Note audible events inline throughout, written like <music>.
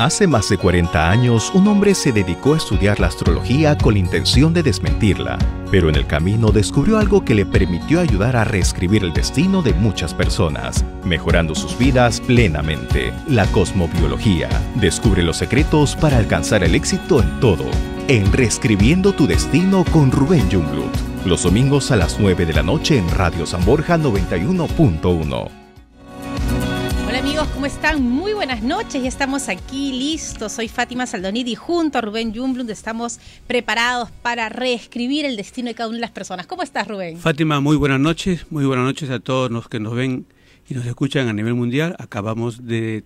Hace más de 40 años, un hombre se dedicó a estudiar la astrología con la intención de desmentirla, pero en el camino descubrió algo que le permitió ayudar a reescribir el destino de muchas personas, mejorando sus vidas plenamente. La cosmobiología descubre los secretos para alcanzar el éxito en todo, en Reescribiendo tu Destino con Rubén Jungblut, los domingos a las 9 de la noche en Radio San Borja 91.1. ¿Cómo están? Muy buenas noches, Y estamos aquí listos. Soy Fátima Saldonidi, y junto a Rubén Jumblund estamos preparados para reescribir el destino de cada una de las personas. ¿Cómo estás, Rubén? Fátima, muy buenas noches, muy buenas noches a todos los que nos ven y nos escuchan a nivel mundial. Acabamos de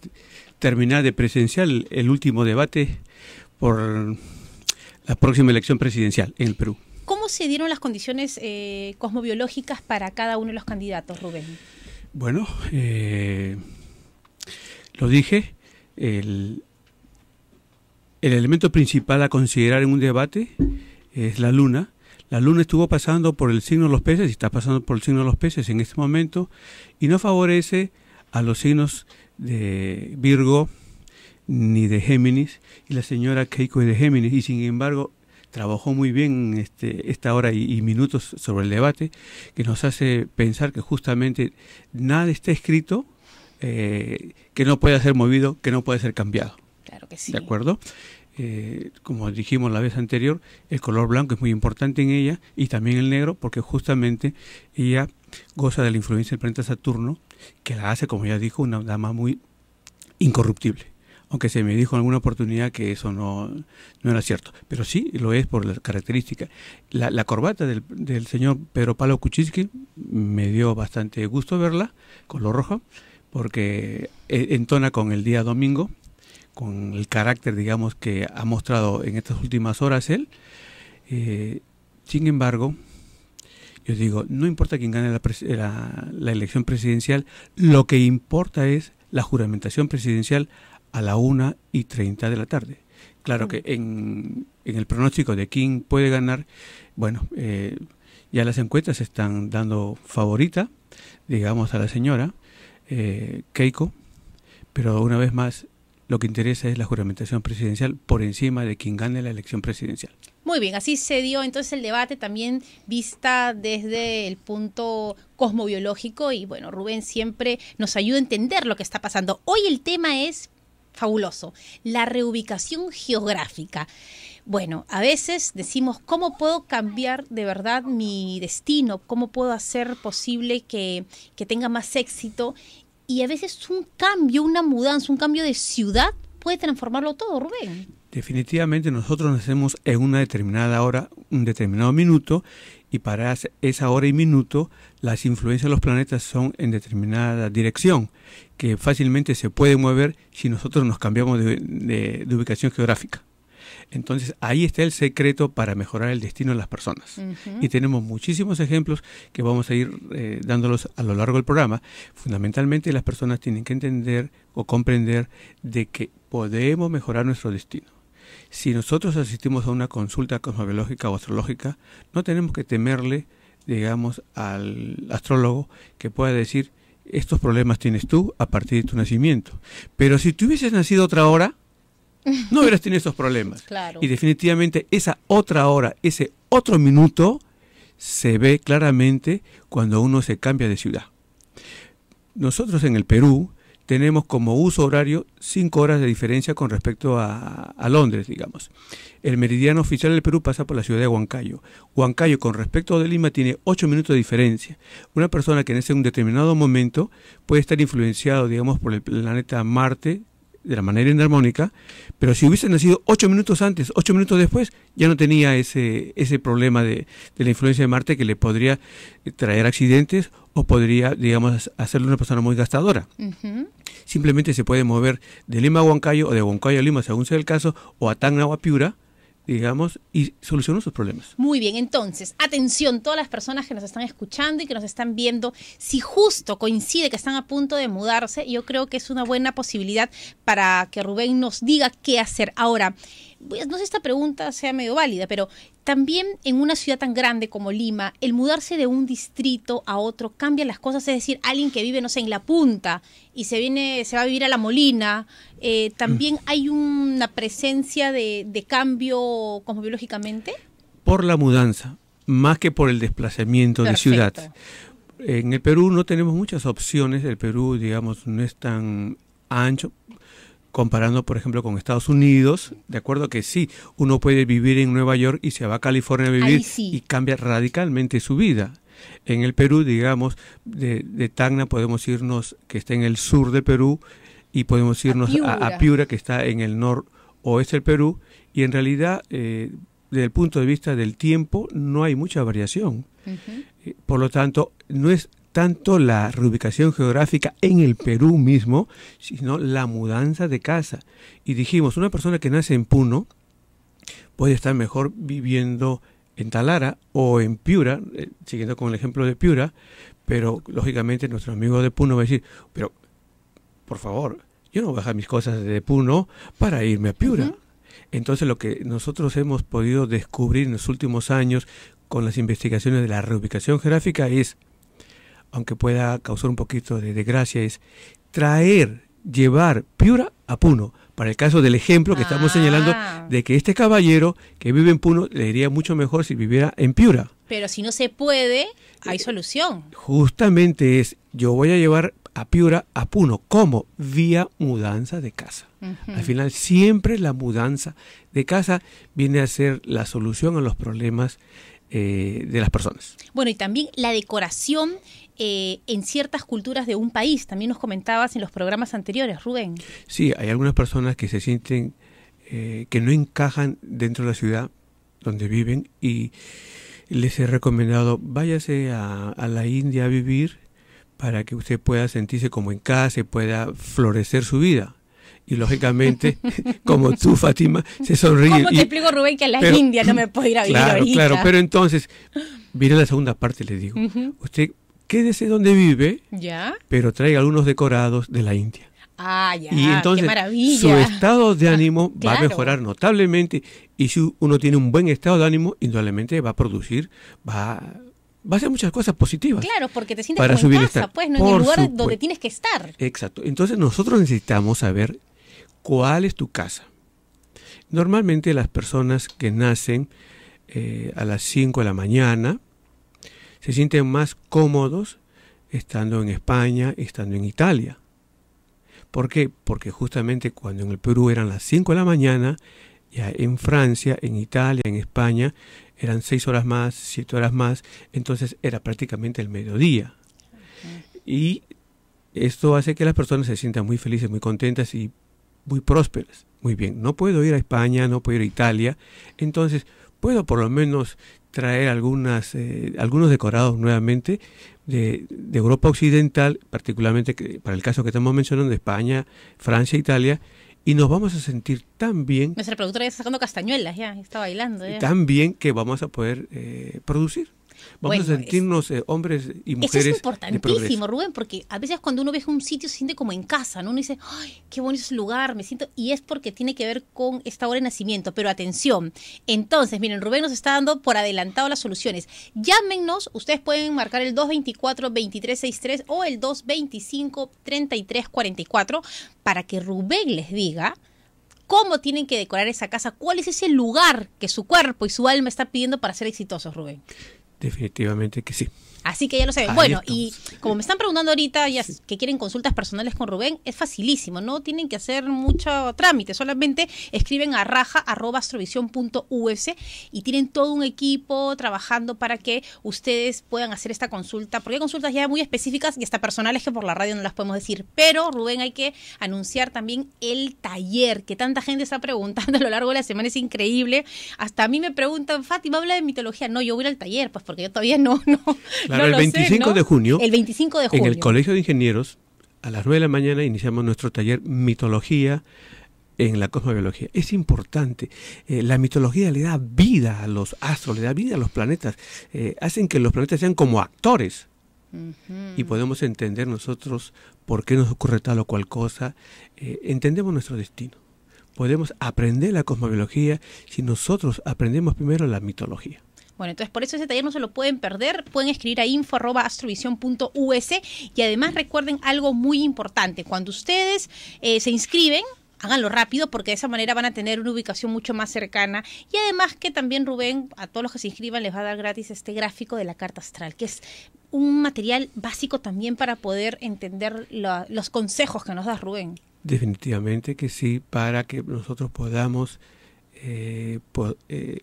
terminar de presenciar el último debate por la próxima elección presidencial en el Perú. ¿Cómo se dieron las condiciones eh, cosmobiológicas para cada uno de los candidatos, Rubén? Bueno, eh, lo dije, el, elemento principal a considerar en un debate es la luna. La luna estuvo pasando por el signo de los peces y está pasando por el signo de los peces en este momento y no favorece a los signos de Virgo ni de Géminis y la señora Keiko es de Géminis y sin embargo trabajó muy bien este, esta hora y, minutos sobre el debate que nos hace pensar que justamente nada está escrito eh, que no puede ser movido, que no puede ser cambiado. Claro que sí. ¿De acuerdo? Eh, como dijimos la vez anterior, el color blanco es muy importante en ella y también el negro porque justamente ella goza de la influencia del planeta Saturno que la hace, como ya dijo, una dama muy incorruptible. Aunque se me dijo en alguna oportunidad que eso no, no era cierto. Pero sí lo es por la características. La, corbata del, del, señor Pedro Palo Kuczynski me dio bastante gusto verla, color rojo porque eh, entona con el día domingo, con el carácter, digamos, que ha mostrado en estas últimas horas él. Eh, sin embargo, yo digo, no importa quién gane la, elección presidencial, lo que importa es la juramentación presidencial a la 1 y 30 de la tarde. Claro que en, el pronóstico de quién puede ganar, bueno, eh, ya las encuestas están dando favorita, digamos, a la señora, eh, Keiko, pero una vez más lo que interesa es la juramentación presidencial por encima de quien gane la elección presidencial. Muy bien, así se dio entonces el debate también vista desde el punto cosmobiológico y bueno, Rubén siempre nos ayuda a entender lo que está pasando. Hoy el tema es fabuloso, la reubicación geográfica. Bueno, a veces decimos, ¿cómo puedo cambiar de verdad mi destino? ¿Cómo puedo hacer posible que, tenga más éxito? Y a veces un cambio, una mudanza, un cambio de ciudad puede transformarlo todo, Rubén. Definitivamente nosotros nacemos en una determinada hora, un determinado minuto, y para esa hora y minuto las influencias de los planetas son en determinada dirección, que fácilmente se puede mover si nosotros nos cambiamos de ubicación geográfica. Entonces ahí está el secreto para mejorar el destino de las personas. Y tenemos muchísimos ejemplos que vamos a ir eh, dándolos a lo largo del programa. Fundamentalmente las personas tienen que entender o comprender de que podemos mejorar nuestro destino. Si nosotros asistimos a una consulta cosmobiológica o astrológica, no tenemos que temerle, digamos, al astrólogo que pueda decir, estos problemas tienes tú a partir de tu nacimiento. Pero si tú hubieses nacido otra hora, no hubieras tenido esos problemas. Y definitivamente esa otra hora, ese otro minuto, se ve claramente cuando uno se cambia de ciudad. Nosotros en el Perú tenemos como uso horario cinco horas de diferencia con respecto a, Londres, digamos. El meridiano oficial del Perú pasa por la ciudad de Huancayo. Huancayo con respecto a Lima tiene ocho minutos de diferencia. Una persona que en ese un determinado momento puede estar influenciado, digamos, por el planeta Marte, de la manera inarmónica, pero si hubiese nacido ocho minutos antes, ocho minutos después, ya no tenía ese, ese problema de, de la influencia de Marte que le podría eh, traer accidentes o podría, digamos, hacerle una persona muy gastadora. Simplemente se puede mover de Lima a Huancayo o de Huancayo a Lima, según sea el caso, o a Tacna o a Piura, digamos, y solucionó sus problemas. Muy bien, entonces, atención, todas las personas que nos están escuchando y que nos están viendo, si justo coincide que están a punto de mudarse, yo creo que es una buena posibilidad para que Rubén nos diga qué hacer. Ahora, no sé si esta pregunta sea medio válida, pero también en una ciudad tan grande como Lima, el mudarse de un distrito a otro cambia las cosas, es decir, alguien que vive, no sé, en la punta y se viene, se va a vivir a la Molina, eh, ¿también hay una presencia de, cambio cosmobiológicamente? Por la mudanza, más que por el desplazamiento de ciudad. En el Perú no tenemos muchas opciones, el Perú, digamos, no es tan ancho, comparando, por ejemplo, con Estados Unidos, de acuerdo que sí, uno puede vivir en Nueva York y se va a California a vivir y cambia radicalmente su vida. En el Perú, digamos, de, de, Tacna podemos irnos, que está en el sur de Perú, y podemos irnos a Piura, que está en el noroeste del Perú, y en realidad, eh, desde el punto de vista del tiempo, no hay mucha variación. Eh, por lo tanto, no es tanto la reubicación geográfica en el Perú mismo, sino la mudanza de casa. Y dijimos, una persona que nace en Puno puede estar mejor viviendo en Talara o en Piura, eh, siguiendo con el ejemplo de Piura, pero lógicamente nuestro amigo de Puno va a decir, pero por favor, yo no voy mis cosas de Puno para irme a Piura. Entonces lo que nosotros hemos podido descubrir en los últimos años con las investigaciones de la reubicación geográfica es, aunque pueda causar un poquito de desgracia, es traer, llevar Piura a Puno. Para el caso del ejemplo que estamos ah. señalando de que este caballero que vive en Puno le iría mucho mejor si viviera en Piura. Pero si no se puede, hay eh, solución. Justamente es, yo voy a llevar a Piura, a Puno. ...como Vía mudanza de casa. Al final siempre la mudanza de casa viene a ser la solución a los problemas eh, de las personas. Bueno, y también la decoración eh, en ciertas culturas de un país. También nos comentabas en los programas anteriores, Rubén. Sí, hay algunas personas que se sienten eh, que no encajan dentro de la ciudad donde viven y les he recomendado váyase a, a la India a vivir para que usted pueda sentirse como en casa y pueda florecer su vida. Y lógicamente, <laughs> como tú, Fátima, se sonríe. ¿Cómo te explico, Rubén, que a la India no me puedo ir a vivir claro, Claro, pero entonces, mire la segunda parte, le digo. Usted quédese donde vive, ¿Ya? pero traiga algunos decorados de la India. Ah, ya, y entonces maravilla. su estado de ah, ánimo va a mejorar notablemente y si uno tiene un buen estado de ánimo, indudablemente va a producir, va a va a ser muchas cosas positivas. Claro, porque te sientes para como en casa, pues, no en el lugar donde tienes que estar. Exacto. Entonces nosotros necesitamos saber cuál es tu casa. Normalmente las personas que nacen eh, a las 5 de la mañana se sienten más cómodos estando en España, estando en Italia. ¿Por qué? Porque justamente cuando en el Perú eran las 5 de la mañana, ya en Francia, en Italia, en España, eran seis horas más, siete horas más, entonces era prácticamente el mediodía. Y esto hace que las personas se sientan muy felices, muy contentas y muy prósperas. Muy bien, no puedo ir a España, no puedo ir a Italia, entonces puedo por lo menos traer algunas, eh, algunos decorados nuevamente de, de Europa Occidental, particularmente para el caso que estamos mencionando de España, Francia, Italia, y nos vamos a sentir tan bien. Nuestra productora ya está sacando castañuelas, ya está bailando. Ya. Tan bien que vamos a poder eh, producir. Vamos a sentirnos eh, hombres y mujeres. Eso es importantísimo, Rubén, porque a veces cuando uno ve un sitio se siente como en casa, ¿no? Uno dice, ¡ay, qué bonito es el lugar! Me siento. Y es porque tiene que ver con esta hora de nacimiento. Pero atención, entonces, miren, Rubén nos está dando por adelantado las soluciones. Llámenos, ustedes pueden marcar el 224-2363 o el 225-3344 para que Rubén les diga cómo tienen que decorar esa casa, cuál es ese lugar que su cuerpo y su alma está pidiendo para ser exitosos, Rubén. Definitivamente que sí. Así que ya lo saben. Bueno, y como me están preguntando ahorita ya que quieren consultas personales con Rubén, es facilísimo, no tienen que hacer mucho trámite, solamente escriben a raja.astrovisión.us y tienen todo un equipo trabajando para que ustedes puedan hacer esta consulta, porque hay consultas ya muy específicas y hasta personales que por la radio no las podemos decir. Pero, Rubén, hay que anunciar también el taller, que tanta gente está preguntando <laughs> a lo largo de la semana, es increíble. Hasta a mí me preguntan, Fátima, habla de mitología. No, yo voy al taller, pues porque yo todavía no, <laughs> no, el 25 de junio. En el Colegio de Ingenieros, a las 9 de la mañana, iniciamos nuestro taller Mitología en la cosmobiología. Es importante. Eh, la mitología le da vida a los astros, le da vida a los planetas. Eh, hacen que los planetas sean como actores. Y podemos entender nosotros por qué nos ocurre tal o cual cosa. Eh, entendemos nuestro destino. Podemos aprender la cosmobiología si nosotros aprendemos primero la mitología. Bueno, entonces por eso ese taller no se lo pueden perder. Pueden escribir a info.astrovision.us y además recuerden algo muy importante. Cuando ustedes eh, se inscriben, háganlo rápido porque de esa manera van a tener una ubicación mucho más cercana y además que también Rubén a todos los que se inscriban les va a dar gratis este gráfico de la carta astral que es un material básico también para poder entender los consejos que nos da Rubén. Definitivamente que sí, para que nosotros podamos eh, eh,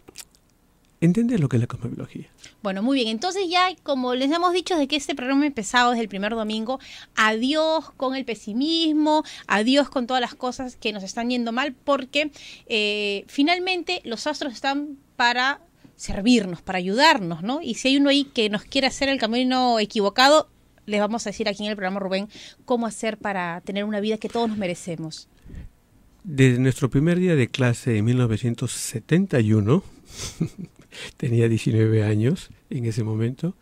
entender lo que es la cosmobiología. Bueno, muy bien. Entonces ya, como les hemos dicho, de que este programa empezado desde el primer domingo, adiós con el pesimismo, adiós con todas las cosas que nos están yendo mal, porque eh, finalmente los astros están para servirnos, para ayudarnos, ¿no? Y si hay uno ahí que nos quiere hacer el camino equivocado, les vamos a decir aquí en el programa, Rubén, cómo hacer para tener una vida que todos nos merecemos. Desde nuestro primer día de clase en 1971, tenía 19 años en ese momento,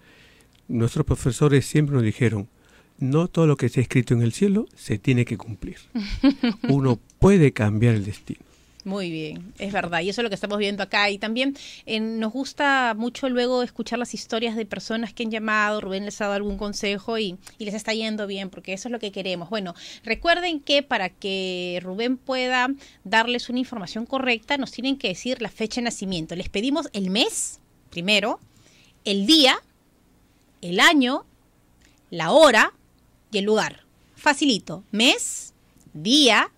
nuestros profesores siempre nos dijeron, no todo lo que se ha escrito en el cielo se tiene que cumplir. <laughs> Uno puede cambiar el destino. Muy bien, es verdad. Y eso es lo que estamos viendo acá. Y también eh, nos gusta mucho luego escuchar las historias de personas que han llamado, Rubén les ha dado algún consejo y, y les está yendo bien, porque eso es lo que queremos. Bueno, recuerden que para que Rubén pueda darles una información correcta, nos tienen que decir la fecha de nacimiento. Les pedimos el mes, primero, el día, el año, la hora y el lugar. Facilito. Mes, día,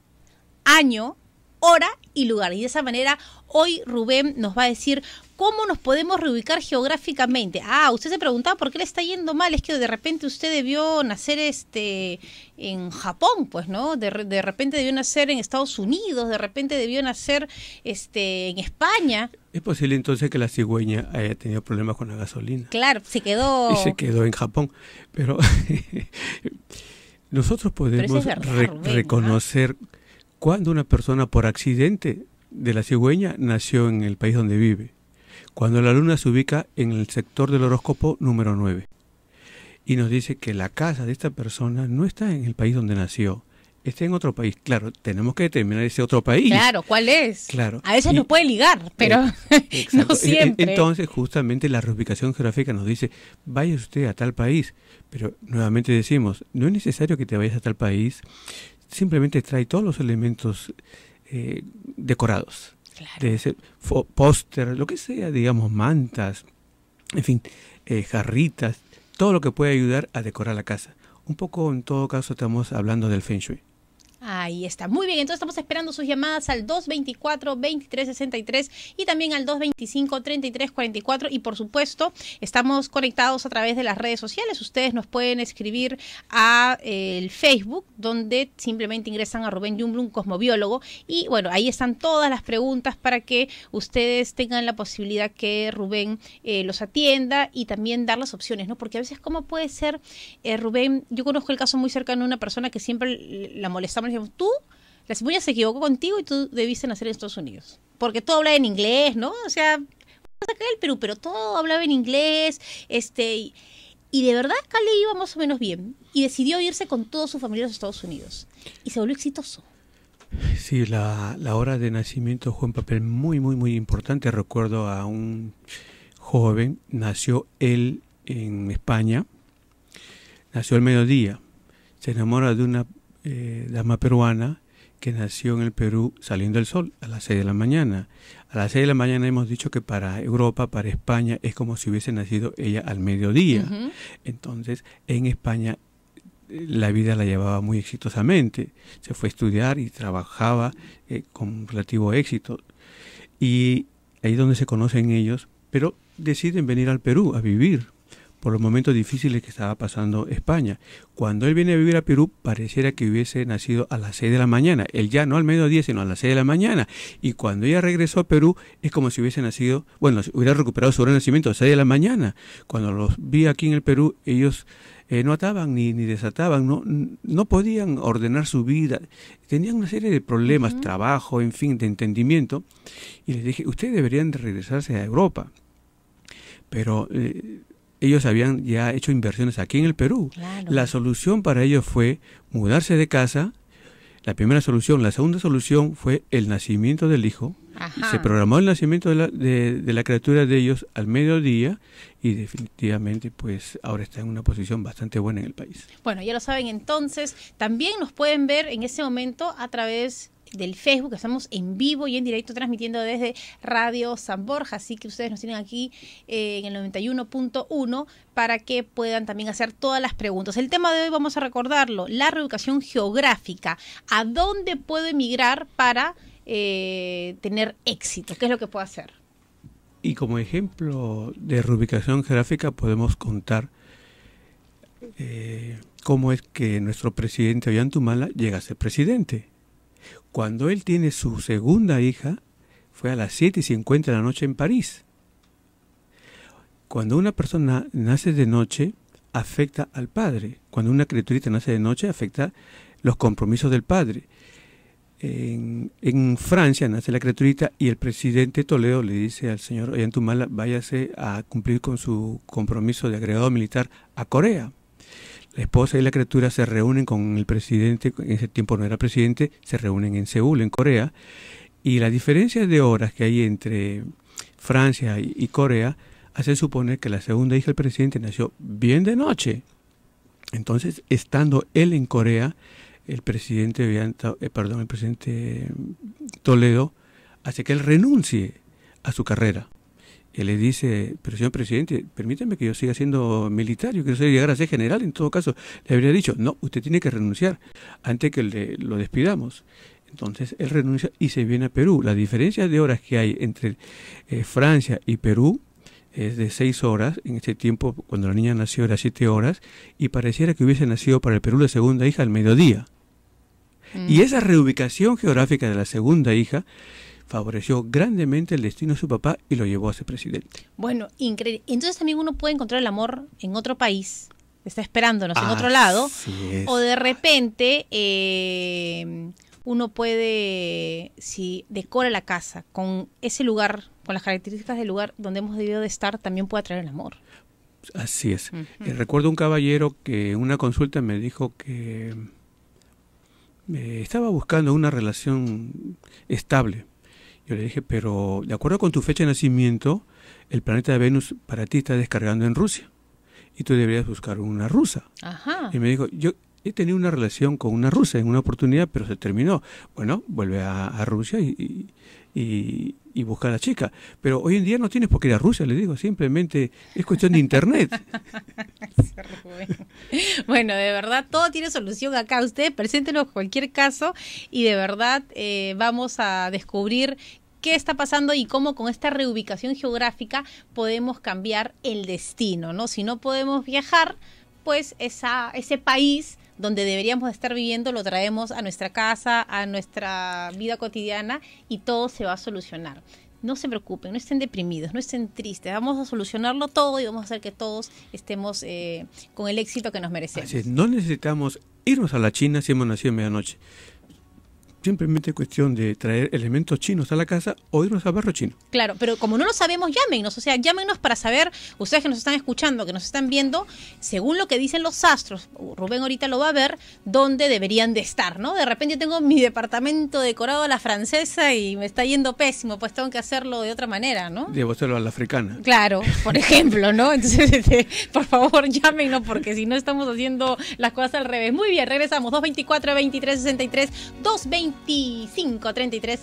año, hora y lugar. Y de esa manera hoy Rubén nos va a decir cómo nos podemos reubicar geográficamente. Ah, usted se preguntaba por qué le está yendo mal, es que de repente usted debió nacer este en Japón, pues, ¿no? De, repente debió nacer en Estados Unidos, de repente debió nacer este en España. Es posible entonces que la cigüeña haya tenido problemas con la gasolina. Claro, se quedó. Y se quedó en Japón, pero <laughs> nosotros podemos ¿ah? reconocer cuando una persona por accidente de la cigüeña nació en el país donde vive, cuando la luna se ubica en el sector del horóscopo número 9. Y nos dice que la casa de esta persona no está en el país donde nació, está en otro país. Claro, tenemos que determinar ese otro país. Claro, ¿cuál es? Claro. A veces no nos puede ligar, pero eh, <laughs> <laughs> no e-, e-, siempre. Entonces, justamente la reubicación geográfica nos dice, vaya usted a tal país, pero nuevamente decimos, no es necesario que te vayas a tal país simplemente trae todos los elementos eh, decorados. De ese póster, lo que sea, digamos, mantas, en fin, eh, jarritas, todo lo que puede ayudar a decorar la casa. Un poco en todo caso estamos hablando del feng shui. Ahí está. Muy bien, entonces estamos esperando sus llamadas al 224-2363 y también al 225-3344 y por supuesto estamos conectados a través de las redes sociales. Ustedes nos pueden escribir a eh, el Facebook donde simplemente ingresan a Rubén Jumblum, cosmobiólogo y bueno, ahí están todas las preguntas para que ustedes tengan la posibilidad que Rubén eh, los atienda y también dar las opciones, ¿no? Porque a veces cómo puede ser, eh, Rubén, yo conozco el caso muy cercano de una persona que siempre la molestamos tú, la cimbuña se equivocó contigo y tú debiste nacer en Estados Unidos. Porque todo hablaba en inglés, ¿no? O sea, sacar el Perú, pero todo hablaba en inglés, este... Y, de verdad Cali iba más o menos bien. Y decidió irse con todos su familia a Estados Unidos. Y se volvió exitoso. Sí, la, hora de nacimiento fue un papel muy, muy, muy importante. Recuerdo a un joven, nació él en España, nació al mediodía, se enamora de una eh, dama peruana que nació en el Perú saliendo el sol a las 6 de la mañana. A las 6 de la mañana hemos dicho que para Europa, para España, es como si hubiese nacido ella al mediodía. Entonces, en España eh, la vida la llevaba muy exitosamente. Se fue a estudiar y trabajaba eh, con relativo éxito. Y ahí es donde se conocen ellos, pero deciden venir al Perú a vivir por los momentos difíciles que estaba pasando España. Cuando él viene a vivir a Perú, pareciera que hubiese nacido a las 6 de la mañana. Él ya no al mediodía, sino a las 6 de la mañana. Y cuando ella regresó a Perú, es como si hubiese nacido, bueno, hubiera recuperado su renacimiento a las 6 de la mañana. Cuando los vi aquí en el Perú, ellos eh, no ataban ni, ni desataban, no, no podían ordenar su vida, tenían una serie de problemas, trabajo, en fin, de entendimiento. Y les dije, ustedes deberían regresarse a Europa. Pero eh, ellos habían ya hecho inversiones aquí en el Perú. La solución para ellos fue mudarse de casa. La primera solución, la segunda solución fue el nacimiento del hijo. Se programó el nacimiento de la, de la criatura de ellos al mediodía y definitivamente pues ahora está en una posición bastante buena en el país. Bueno, ya lo saben entonces, también nos pueden ver en ese momento a través del Facebook. Estamos en vivo y en directo transmitiendo desde Radio San Borja, así que ustedes nos tienen aquí eh, en el 91.1 para que puedan también hacer todas las preguntas. El tema de hoy vamos a recordarlo, la reubicación geográfica. ¿A dónde puedo emigrar para eh, tener éxito? ¿Qué es lo que puedo hacer? Y como ejemplo de reubicación geográfica podemos contar eh, cómo es que nuestro presidente Ollantumala llega a ser presidente. Cuando él tiene su segunda hija, fue a las 7 y se de la noche en París. Cuando una persona nace de noche, afecta al padre. Cuando una criaturita nace de noche, afecta los compromisos del padre. En, Francia nace la criaturita y el presidente Toledo le dice al señor Ollantumala, váyase a cumplir con su compromiso de agregado militar a Corea la esposa y la criatura se reúnen con el presidente, en ese tiempo no era presidente, se reúnen en Seúl, en Corea, y las diferencias de horas que hay entre Francia y, Corea hace suponer que la segunda hija del presidente nació bien de noche. Entonces, estando él en Corea, el presidente, eh, perdón, el presidente Toledo hace que él renuncie a su carrera. Él le dice, pero señor presidente, permítame que yo siga siendo militar, yo quiero llegar a ser general, en todo caso, le habría dicho, no, usted tiene que renunciar antes que lo despidamos. Entonces él renuncia y se viene a Perú. La diferencia de horas que hay entre eh, Francia y Perú es de seis horas. En este tiempo, cuando la niña nació, era siete horas. Y pareciera que hubiese nacido para el Perú la segunda hija al mediodía. Mm. Y esa reubicación geográfica de la segunda hija favoreció grandemente el destino de su papá y lo llevó a ser presidente. Bueno, increíble. Entonces también uno puede encontrar el amor en otro país, está esperándonos en otro lado, o de repente eh, uno puede, si decora la casa con ese lugar, con las características del lugar donde hemos debido de estar, también puede atraer el amor. Así es. Eh, recuerdo un caballero que en una consulta me dijo que eh, estaba buscando una relación estable le dije, pero de acuerdo con tu fecha de nacimiento, el planeta Venus para ti está descargando en Rusia. Y tú deberías buscar una rusa. Y me dijo, yo he tenido una relación con una rusa en una oportunidad, pero se terminó. Bueno, vuelve a, Rusia y, y, y buscar a la chica. Pero hoy en día no tienes por qué ir a Rusia, le digo, simplemente es cuestión de internet. <laughs> bueno, de verdad, todo tiene solución acá. Ustedes preséntenos cualquier caso y de verdad eh, vamos a descubrir qué está pasando y cómo con esta reubicación geográfica podemos cambiar el destino, ¿no? Si no podemos viajar, pues esa, ese país donde deberíamos estar viviendo lo traemos a nuestra casa, a nuestra vida cotidiana y todo se va a solucionar. No se preocupen, no estén deprimidos, no estén tristes. Vamos a solucionarlo todo y vamos a hacer que todos estemos eh, con el éxito que nos merecemos. no necesitamos irnos a la China si hemos nacido en medianoche simplemente cuestión de traer elementos chinos a la casa o irnos a barro chino. Claro, pero como no lo sabemos, llámenos, o sea, llámenos para saber, ustedes que nos están escuchando, que nos están viendo, según lo que dicen los astros, Rubén ahorita lo va a ver, dónde deberían de estar, ¿no? De repente tengo mi departamento decorado a la francesa y me está yendo pésimo, pues tengo que hacerlo de otra manera, ¿no? Debo hacerlo a la africana. Claro, por <laughs> ejemplo, ¿no? Entonces, este, por favor, llámenos porque si no estamos haciendo las cosas al revés. Muy bien, regresamos, 224-2363, 220 25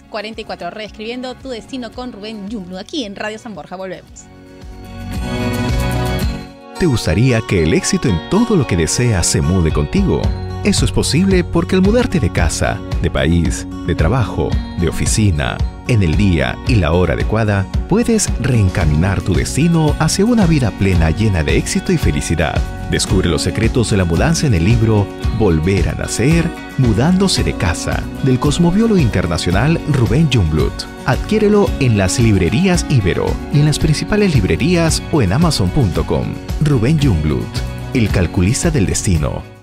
44. Reescribiendo tu destino con Rubén Yumnu aquí en Radio San Borja. Volvemos. ¿Te gustaría que el éxito en todo lo que deseas se mude contigo? Eso es posible porque al mudarte de casa, de país, de trabajo, de oficina, en el día y la hora adecuada, puedes reencaminar tu destino hacia una vida plena llena de éxito y felicidad. Descubre los secretos de la mudanza en el libro Volver a Nacer, Mudándose de Casa, del cosmobiólogo internacional Rubén Jungblut. Adquiérelo en las librerías Ibero y en las principales librerías o en amazon.com. Rubén Jungblut, el calculista del destino.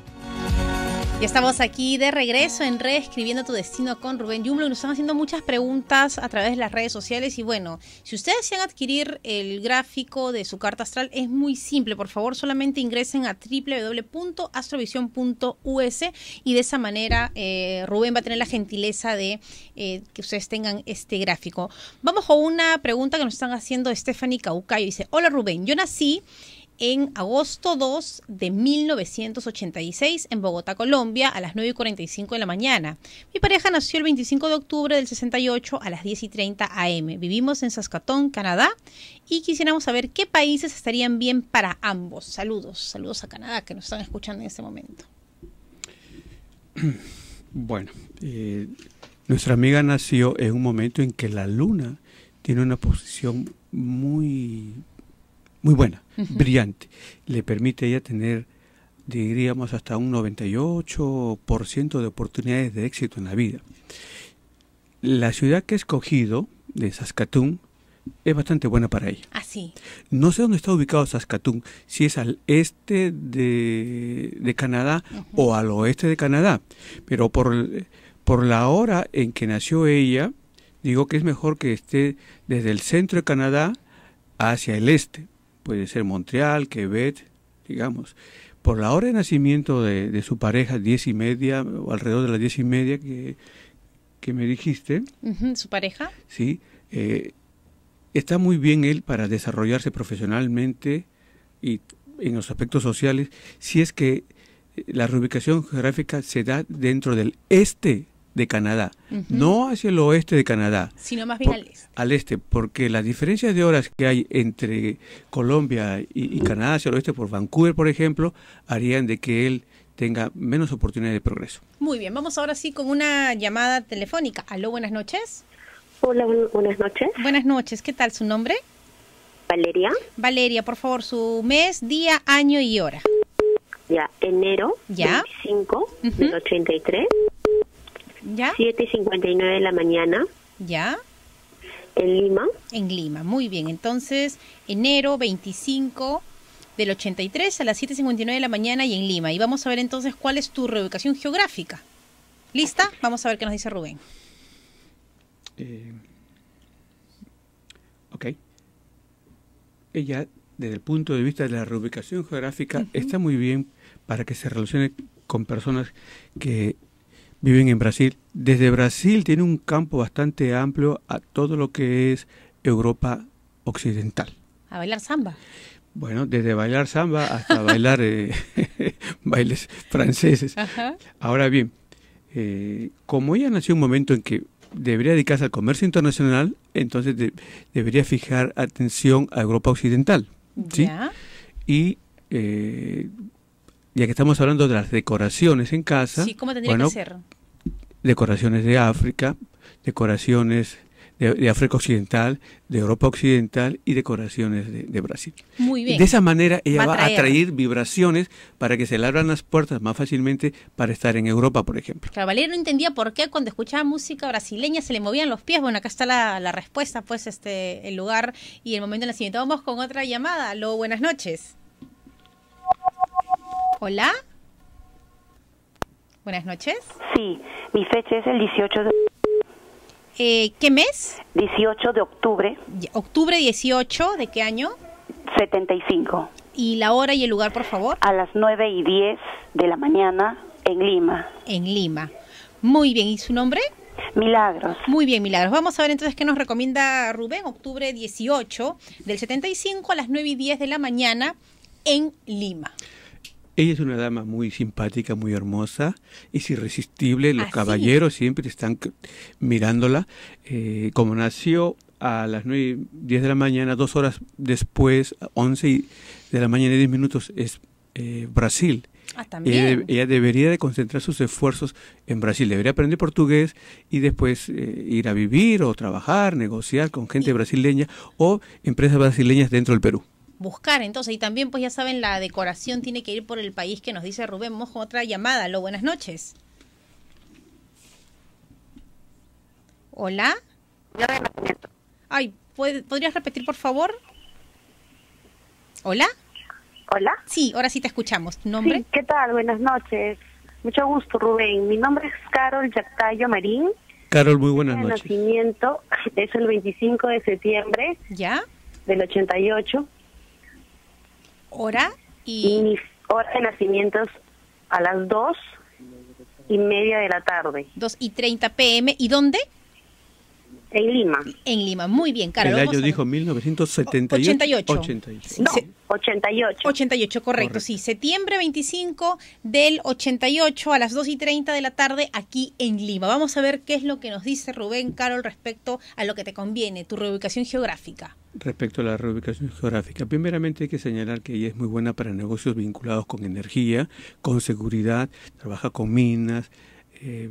Ya estamos aquí de regreso en Reescribiendo tu Destino con Rubén Jumlo. Nos están haciendo muchas preguntas a través de las redes sociales. Y bueno, si ustedes desean adquirir el gráfico de su carta astral, es muy simple. Por favor, solamente ingresen a www.astrovision.us y de esa manera eh, Rubén va a tener la gentileza de eh, que ustedes tengan este gráfico. Vamos a una pregunta que nos están haciendo Stephanie Caucayo. Dice: Hola Rubén, yo nací en agosto 2 de 1986 en Bogotá, Colombia, a las 9 y 45 de la mañana. Mi pareja nació el 25 de octubre del 68 a las 10 y 30 am. Vivimos en Saskatoon, Canadá, y quisiéramos saber qué países estarían bien para ambos. Saludos, saludos a Canadá que nos están escuchando en este momento. <clears throat> Bueno, eh, nuestra amiga nació en un momento en que la luna tiene una posición muy, muy buena brillante. Le permite a ella tener, diríamos, hasta un 98% de oportunidades de éxito en la vida. La ciudad que he escogido, de Saskatoon, es bastante buena para ella. Así. Ah, no sé dónde está ubicado Saskatoon, si es al este de, Canadá o al oeste de Canadá, pero por, por la hora en que nació ella, digo que es mejor que esté desde el centro de Canadá hacia el este puede ser Montreal, Quebec, digamos, por la hora de nacimiento de, su pareja, diez y media, o alrededor de las diez y media que, me dijiste. ¿Su pareja? Sí. Eh, está muy bien él para desarrollarse profesionalmente y en los aspectos sociales, si es que la reubicación geográfica se da dentro del este de Canadá, no hacia el oeste de Canadá, sino más bien al este. Al este, porque las diferencias de horas que hay entre Colombia y, Canadá hacia el oeste, por Vancouver, por ejemplo, harían de que él tenga menos oportunidades de progreso. Muy bien, vamos ahora sí con una llamada telefónica. Aló, buenas noches. Hola, buenas noches. Buenas noches, ¿qué tal su nombre? Valeria. Valeria, por favor, su mes, día, año y hora. Ya, enero ¿Ya? 25 uh ¿Ya? 7.59 de la mañana. ¿Ya? En Lima. En Lima, muy bien. Entonces, enero 25 del 83 a las 7.59 de la mañana y en Lima. Y vamos a ver entonces cuál es tu reubicación geográfica. ¿Lista? Vamos a ver qué nos dice Rubén. Eh, ok. Ella, desde el punto de vista de la reubicación geográfica, está muy bien para que se relacione con personas que viven en Brasil. Desde Brasil tiene un campo bastante amplio a todo lo que es Europa Occidental. ¿A bailar samba? Bueno, desde bailar samba hasta bailar eh, <laughs> bailes franceses. Ahora bien, eh, como ella nació en un momento en que debería dedicarse al comercio internacional, entonces debería fijar atención a Europa Occidental. Y eh, ya que estamos hablando de las decoraciones en casa. bueno, Decoraciones de África, decoraciones de, África Occidental, de Europa Occidental y decoraciones de, Brasil. Muy bien. De esa manera ella va, a, atraer. vibraciones para que se le abran las puertas más fácilmente para estar en Europa, por ejemplo. Claro, Valeria no entendía por qué cuando escuchaba música brasileña se le movían los pies. Bueno, acá está la, respuesta, pues, este, el lugar y el momento de nacimiento. Vamos con otra llamada. Lo buenas noches. Hola. Buenas noches. Sí, mi fecha es el 18 de... Eh, ¿Qué mes? 18 de octubre. Octubre 18, ¿de qué año? 75. ¿Y la hora y el lugar, por favor? A las 9 y 10 de la mañana en Lima. En Lima. Muy bien, ¿y su nombre? Milagros. Muy bien, Milagros. Vamos a ver entonces qué nos recomienda Rubén, octubre 18 del 75 a las 9 y 10 de la mañana en Lima. Ella es una dama muy simpática, muy hermosa, es irresistible. Los ah, caballeros siempre están mirándola. Eh, como nació a las 9 y 10 de la mañana, dos horas después, 11 de la mañana y 10 minutos, es eh, Brasil. Ah, ella, debería de concentrar sus esfuerzos en Brasil, debería aprender portugués y después eh, ir a vivir o trabajar, negociar con gente brasileña o empresas brasileñas dentro del Perú buscar entonces y también pues ya saben la decoración tiene que ir por el país que nos dice Rubén Mojo otra llamada lo buenas noches hola Ya de ay podrías repetir por favor hola hola sí ahora sí te escuchamos nombre sí, qué tal buenas noches mucho gusto Rubén mi nombre es Carol Yactayo Marín Carol, muy buenas noches. Mi nacimiento es el 25 de septiembre ¿Ya? del 88 ¿Hora? Y... de nacimientos a las 2 y media de la tarde. 2 y 30 pm. ¿Y dónde? en Lima. En Lima, muy bien, Carol. El año dijo 1978. 88. 88. No, 88. 88, correcto, sí. Septiembre 25 del 88 a las 2 y 30 de la tarde aquí en Lima. Vamos a ver qué es lo que nos dice Rubén, Carol, respecto a lo que te conviene, tu reubicación geográfica. Respecto a la reubicación geográfica, primeramente hay que señalar que ella es muy buena para negocios vinculados con energía, con seguridad, trabaja con minas, eh,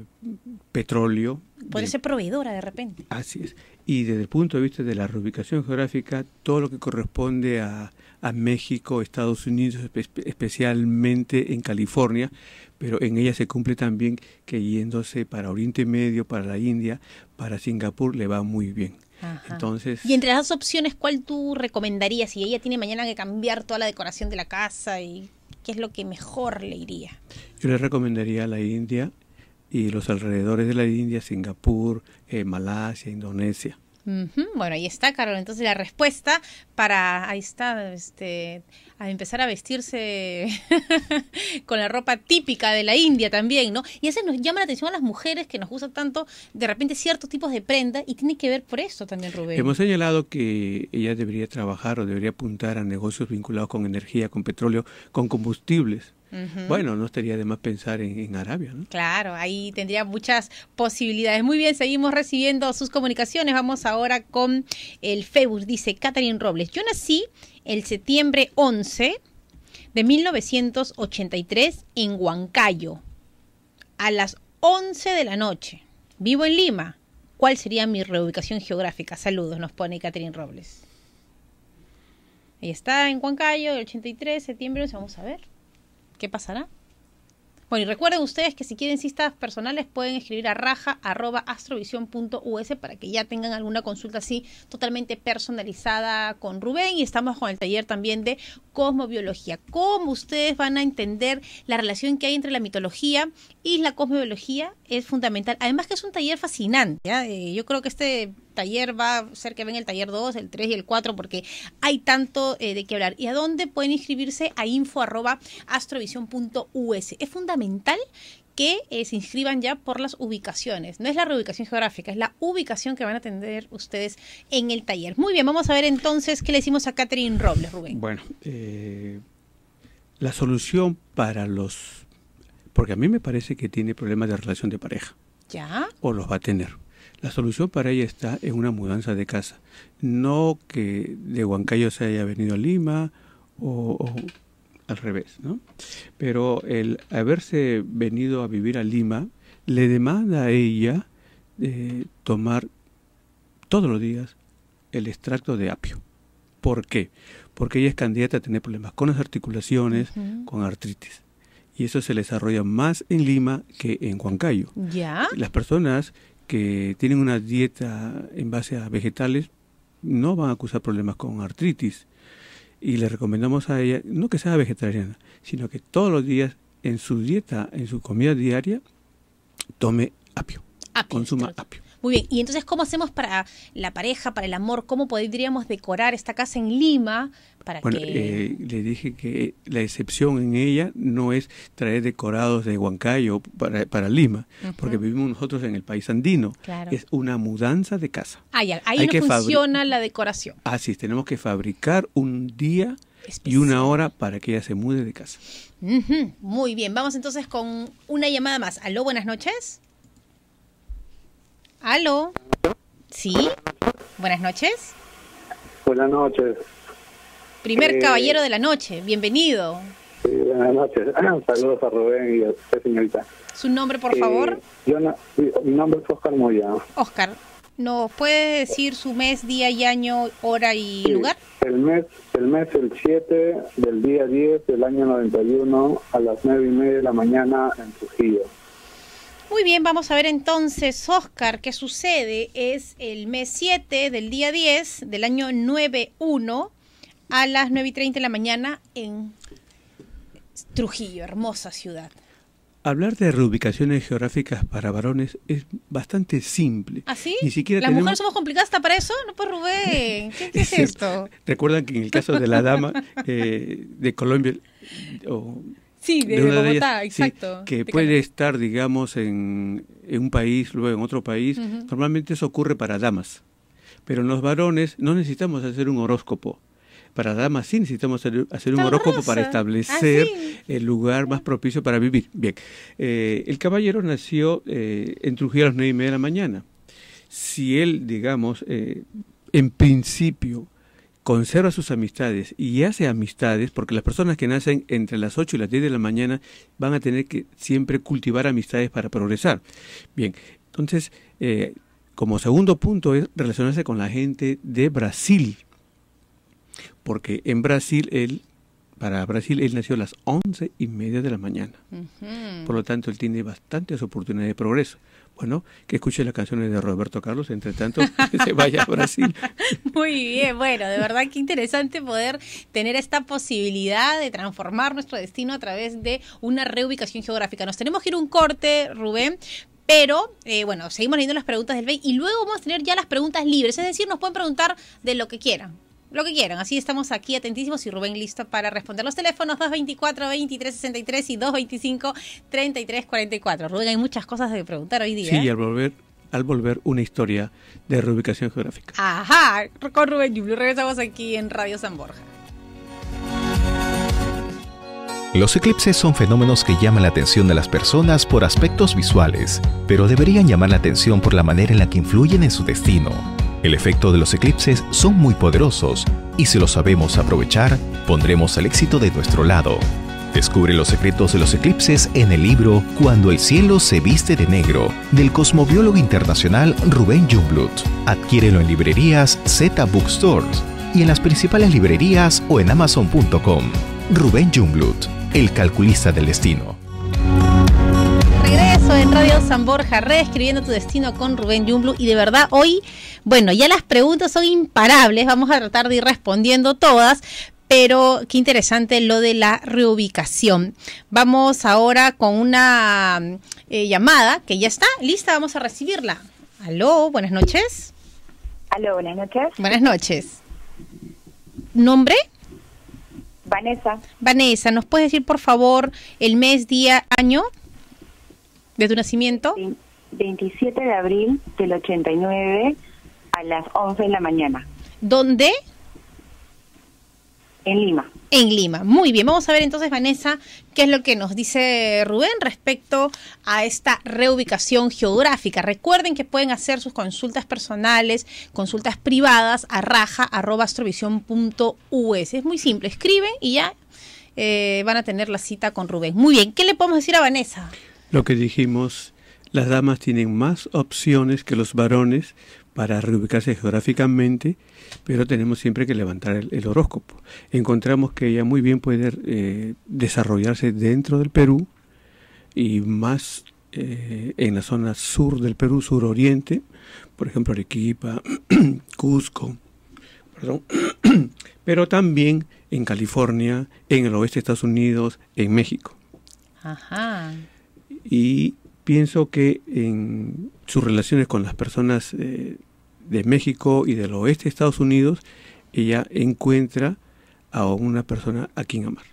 petróleo. Puede ser proveedora de repente. Así es. Y desde el punto de vista de la reubicación geográfica, todo lo que corresponde a, a México, Estados Unidos, especialmente en California, pero en ella se cumple también que yéndose para Oriente Medio, para la India, para Singapur, le va muy bien. Entonces, y entre las opciones, ¿cuál tú recomendarías si ella tiene mañana que cambiar toda la decoración de la casa y qué es lo que mejor le iría? Yo le recomendaría a la India y los alrededores de la India, Singapur, eh, Malasia, Indonesia. Bueno, ahí está, Carol. Entonces la respuesta para, ahí está, este, a empezar a vestirse <laughs> con la ropa típica de la India también, ¿no? Y eso nos llama la atención a las mujeres que nos usan tanto, de repente, ciertos tipos de prenda y tiene que ver por eso también, Rubén. Hemos señalado que ella debería trabajar o debería apuntar a negocios vinculados con energía, con petróleo, con combustibles bueno, no estaría de más pensar en, Arabia, ¿no? Claro, ahí tendría muchas posibilidades. Muy bien, seguimos recibiendo sus comunicaciones. Vamos ahora con el Facebook. Dice Catherine Robles, yo nací el septiembre 11 de 1983 en Huancayo, a las 11 de la noche. Vivo en Lima. ¿Cuál sería mi reubicación geográfica? Saludos, nos pone Catherine Robles. Ahí está, en Huancayo, el 83, septiembre, vamos a ver. ¿Qué pasará? Bueno, y recuerden ustedes que si quieren citas personales pueden escribir a raja raja.astrovision.us para que ya tengan alguna consulta así totalmente personalizada con Rubén. Y estamos con el taller también de cosmobiología. ¿Cómo ustedes van a entender la relación que hay entre la mitología y la cosmobiología? es fundamental. Además que es un taller fascinante. ¿ah? Eh, yo creo que este taller va a ser que ven el taller 2, el 3 y el 4 porque hay tanto eh, de qué hablar. ¿Y a dónde pueden inscribirse? A info.astrovision.us. Es fundamental que eh, se inscriban ya por las ubicaciones. No es la reubicación geográfica, es la ubicación que van a tener ustedes en el taller. Muy bien, vamos a ver entonces qué le decimos a Catherine Robles, Rubén. Bueno, la solución para los porque a mí me parece que tiene problemas de relación de pareja. ¿Ya? O los va a tener. La solución para ella está en una mudanza de casa. No que de Huancayo se haya venido a Lima o, al revés, ¿no? Pero el haberse venido a vivir a Lima le demanda a ella de eh, tomar todos los días el extracto de apio. ¿Por qué? Porque ella es candidata a tener problemas con las articulaciones, con artritis y eso se desarrolla más en Lima que en Huancayo. ¿Ya? Las personas que tienen una dieta en base a vegetales no van a causar problemas con artritis. Y le recomendamos a ella, no que sea vegetariana, sino que todos los días en su dieta, en su comida diaria, tome apio consuma apio. Muy bien, y entonces, ¿cómo hacemos para la pareja, para el amor? ¿Cómo podríamos decorar esta casa en Lima? Para bueno, eh, le dije que la excepción en ella no es traer decorados de Huancayo para, Lima, porque vivimos nosotros en el país andino. Claro. Es una mudanza de casa. ahí no funciona la decoración. Así es, tenemos que fabricar un día y una hora para que ella se mude de casa. Muy bien, vamos entonces con una llamada más. Aló, buenas noches. Aló. Sí. Buenas noches. Buenas noches. Primer eh, caballero de la noche, bienvenido. buenas noches. <clears throat> Saludos a Rubén y a usted, señorita. ¿Su nombre, por eh, favor? mi nombre es Oscar Moya. Oscar, ¿nos puede decir su mes, día y año, hora y lugar? El mes, el mes, el 7 del día 10 del año 91 a las 9 y media de la mañana en Trujillo. Muy bien, vamos a ver entonces, Oscar, qué sucede. Es el mes 7 del día 10 del año 9-1 a las 9 y 30 de la mañana en Trujillo, hermosa ciudad. Hablar de reubicaciones geográficas para varones es bastante simple. ¿Así? ¿Ah, Ni siquiera ¿Las mujeres somos complicadas hasta para eso? No, pues Rubén, ¿qué, es, <laughs> esto? Recuerdan que en el caso de la dama <laughs> eh, de Colombia, Sí, de, Bogotá, exacto. que puede estar, digamos, en, un país, luego en otro país. Normalmente eso ocurre para damas. Pero en los varones no necesitamos hacer un horóscopo. Para damas sí necesitamos hacer, un horóscopo para ah, establecer el lugar más propicio para vivir. Bien, eh, el caballero nació eh, en Trujillo a las nueve y media de la mañana. Si él, digamos, eh, en principio conserva sus amistades y hace amistades, porque las personas que nacen entre las 8 y las 10 de la mañana van a tener que siempre cultivar amistades para progresar. Bien, entonces, eh, como segundo punto es relacionarse con la gente de Brasil, porque en Brasil él... Para Brasil, él nació a las once y media de la mañana. Por lo tanto, él tiene bastantes oportunidades de progreso. Bueno, que escuche las canciones de Roberto Carlos, entre tanto, <laughs> que se vaya a Brasil. <laughs> Muy bien, bueno, de verdad que interesante poder tener esta posibilidad de transformar nuestro destino a través de una reubicación geográfica. Nos tenemos que ir un corte, Rubén, pero, eh, bueno, seguimos leyendo las preguntas del BEI y luego vamos a tener ya las preguntas libres. Es decir, nos pueden preguntar de lo que quieran lo que quieran. Así estamos aquí atentísimos y Rubén listo para responder los teléfonos 224-2363 y 225-3344. Rubén, hay muchas cosas de preguntar hoy día. Sí, y al volver al volver una historia de reubicación geográfica. Ajá, con Rubén Julio regresamos aquí en Radio San Borja. Los eclipses son fenómenos que llaman la atención de las personas por aspectos visuales, pero deberían llamar la atención por la manera en la que influyen en su destino. El efecto de los eclipses son muy poderosos y si lo sabemos aprovechar, pondremos el éxito de nuestro lado. Descubre los secretos de los eclipses en el libro Cuando el cielo se viste de negro, del cosmobiólogo internacional Rubén Jungblut. Adquiérelo en librerías Z Bookstores y en las principales librerías o en amazon.com. Rubén Jungblut, el calculista del destino en Radio San Borja, reescribiendo tu destino con Rubén Yumblu. Y de verdad, hoy, bueno, ya las preguntas son imparables, vamos a tratar de ir respondiendo todas. Pero qué interesante lo de la reubicación. Vamos ahora con una eh, llamada que ya está lista, vamos a recibirla. Aló, buenas noches. Aló, buenas noches. Buenas noches. ¿Nombre? Vanessa. Vanessa, ¿nos puedes decir por favor el mes, día, año? ¿De tu nacimiento? 27 de abril del 89 a las 11 de la mañana. ¿Dónde? En Lima. En Lima. Muy bien. Vamos a ver entonces, Vanessa, qué es lo que nos dice Rubén respecto a esta reubicación geográfica. Recuerden que pueden hacer sus consultas personales, consultas privadas a raja.astrovisión.us. Es muy simple. Escriben y ya eh, van a tener la cita con Rubén. Muy bien. ¿Qué le podemos decir a Vanessa? lo que dijimos, las damas tienen más opciones que los varones para reubicarse geográficamente, pero tenemos siempre que levantar el, horóscopo. Encontramos que ella muy bien puede eh, desarrollarse dentro del Perú y más eh, en la zona sur del Perú, suroriente, por ejemplo Arequipa, <clears throat> Cusco, <clears throat> pero también en California, en el oeste de Estados Unidos, en México. Ajá y pienso que en sus relaciones con las personas eh, de México y del oeste de Estados Unidos, ella encuentra a una persona a quien amar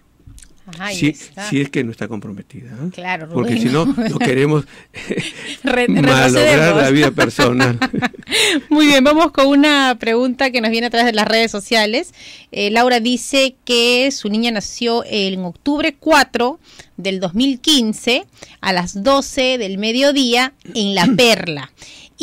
si, es que no está comprometida. ¿eh? Porque si no, no <laughs> queremos <laughs> malograr la vida personal. <laughs> Muy bien, vamos con una pregunta que nos viene a través de las redes sociales. Eh, Laura dice que su niña nació en octubre 4 del 2015 a las 12 del mediodía en La <clears throat> Perla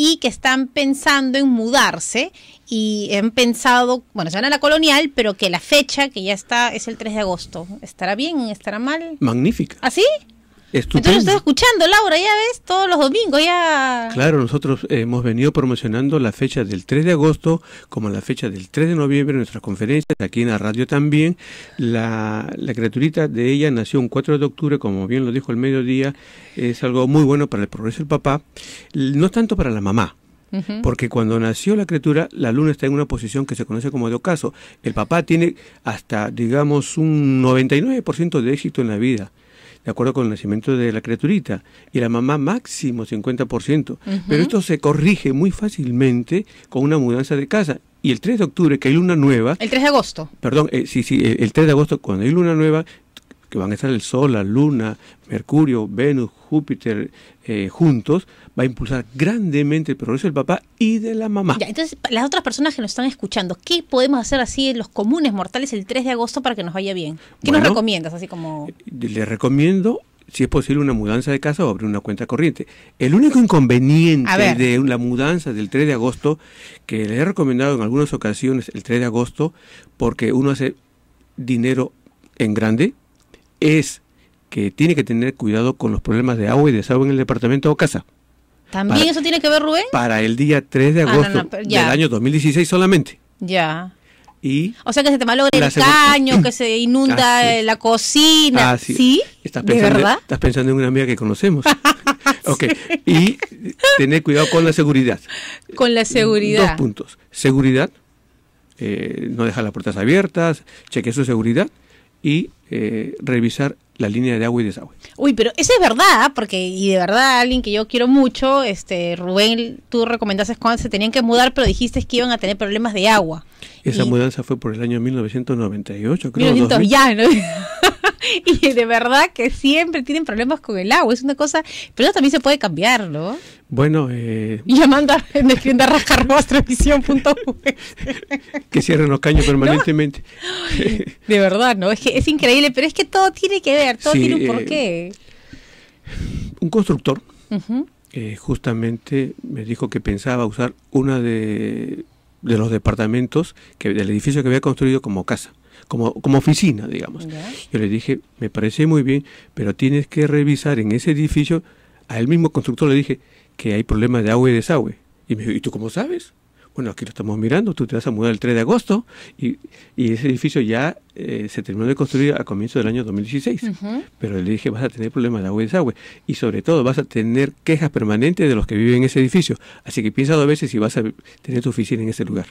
y que están pensando en mudarse y han pensado, bueno, ya van a la colonial, pero que la fecha que ya está es el 3 de agosto. ¿Estará bien? ¿Estará mal? Magnífica. ¿Así? ¿Ah, escuchando, Laura, ya ves, todos los domingos ya. Claro, nosotros hemos venido promocionando la fecha del 3 de agosto como la fecha del 3 de noviembre en nuestras conferencias, aquí en la radio también. La, la criaturita de ella nació un 4 de octubre, como bien lo dijo el mediodía, es algo muy bueno para el progreso del papá, no tanto para la mamá, porque cuando nació la criatura, la luna está en una posición que se conoce como de ocaso. El papá tiene hasta, digamos, un 99% de éxito en la vida de acuerdo con el nacimiento de la criaturita, y la mamá máximo 50%. Pero esto se corrige muy fácilmente con una mudanza de casa. Y el 3 de octubre, que hay luna nueva... El 3 de agosto. Perdón, eh, sí, sí, el 3 de agosto, cuando hay luna nueva, que van a estar el Sol, la Luna, Mercurio, Venus, Júpiter eh, juntos, va a impulsar grandemente el progreso del papá y de la mamá. entonces, las otras personas que nos están escuchando, ¿qué podemos hacer así en los comunes mortales el 3 de agosto para que nos vaya bien? ¿Qué nos recomiendas? Así como... Eh, Les recomiendo si es posible una mudanza de casa o abrir una cuenta corriente. El único inconveniente de la mudanza del 3 de agosto, que le he recomendado en algunas ocasiones el 3 de agosto, porque uno hace dinero en grande, es que tiene que tener cuidado con los problemas de agua y desagüe en el departamento o casa. ¿También eso tiene que ver, Rubén? Para el día 3 de ah, agosto del año 2016 solamente. Ya. Y o sea que se te malogra el caño, que se <clears throat> inunda la cocina. ¿Sí? Estás pensando, verdad? Estás pensando en una amiga que conocemos. <laughs> <laughs> ok. Y tener cuidado con la seguridad. Con la mm, seguridad. Dos puntos. Seguridad. Eh, no dejar las puertas abiertas. Cheque su seguridad y eh, revisar la línea de agua y desagüe. Uy, pero eso es verdad, ¿ah? porque y de verdad alguien que yo quiero mucho, este Rubén, tú recomendaste cuando se tenían que mudar, pero dijiste que iban a tener problemas de agua. Esa mudanza fue por el año 1998, creo. ya, ¿no? <laughs> y de verdad que siempre tienen problemas con el agua. Es una cosa, pero eso también se puede cambiar, ¿no? Bueno, eh... <laughs> llamando a, en el <laughs> que cierran los caños permanentemente. de verdad, ¿no? Es que es increíble, pero es que todo tiene que ver, todo tiene un eh, porqué. un constructor eh, justamente me dijo que pensaba usar una de de los departamentos que, del edificio que había construido como casa como, como oficina, digamos. Yo le dije, me parece muy bien, pero tienes que revisar en ese edificio, al mismo constructor le dije que hay problemas de agua y desagüe. Y me dijo, ¿y tú cómo sabes? Bueno, aquí lo estamos mirando, tú te vas a mudar el 3 de agosto y, ese edificio ya eh, se terminó de construir a comienzo del año 2016. Pero le dije, vas a tener problemas de agua y desagüe y sobre todo vas a tener quejas permanentes de los que viven en ese edificio. Así que piensa dos veces si vas a tener tu oficina en ese lugar.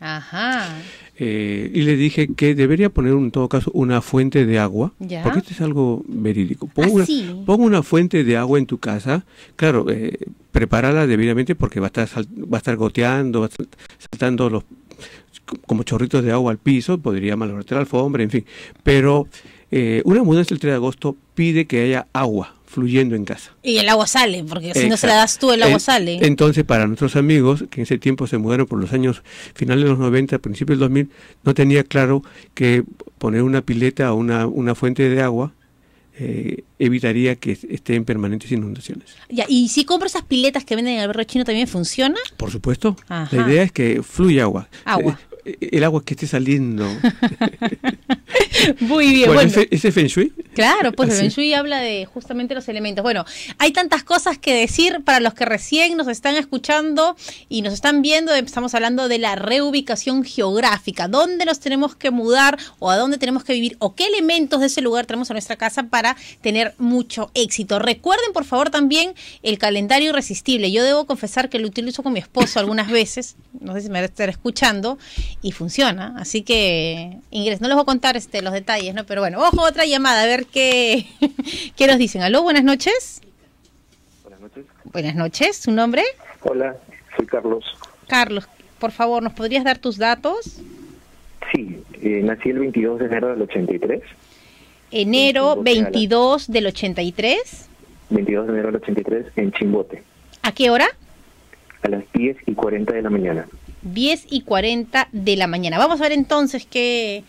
Ajá. Eh, y le dije que debería poner en todo caso una fuente de agua, porque esto es algo verídico. pongo ah, una, fuente de agua en tu casa, claro, eh, prepárala debidamente porque va a estar, va a estar goteando, va a estar saltando los como chorritos de agua al piso, podría malograrte la alfombra, en fin. Pero eh, una mudanza el 3 de agosto pide que haya agua, fluyendo en casa. Y el agua sale, porque si no se la das tú, el agua sale. Entonces, para nuestros amigos que en ese tiempo se mudaron por los años finales de los 90, principios del 2000, no tenía claro que poner una pileta o una, fuente de agua eh, evitaría que estén permanentes inundaciones. ¿Y si compro esas piletas que venden en el barrio chino también funciona? Por supuesto. La idea es que fluya agua. Agua. Eh, e-, el agua que esté saliendo. <laughs> Muy bien, ¿Ese es Feng Shui? Claro, pues el ah, Feng Shui habla de justamente los elementos. Bueno, hay tantas cosas que decir para los que recién nos están escuchando y nos están viendo. Estamos hablando de la reubicación geográfica. ¿Dónde nos tenemos que mudar o a dónde tenemos que vivir o qué elementos de ese lugar tenemos en nuestra casa para tener mucho éxito? Recuerden, por favor, también el calendario irresistible. Yo debo confesar que lo utilizo con mi esposo algunas veces. No sé si me estar escuchando y funciona. Así que, Ingres, no les voy a contar este, los detalles, ¿no? Pero bueno, ojo, otra llamada, a ver qué, <laughs> qué nos dicen. Aló, buenas noches. Buenas noches. Buenas noches, ¿su nombre? Hola, soy Carlos. Carlos, por favor, ¿nos podrías dar tus datos? Sí, eh, nací el 22 de enero del 83. Enero 22 del 83. 22 de enero del 83 en Chimbote. ¿A qué hora? A las 10 y 40 de la mañana. 10 y 40 de la mañana. Vamos a ver entonces qué,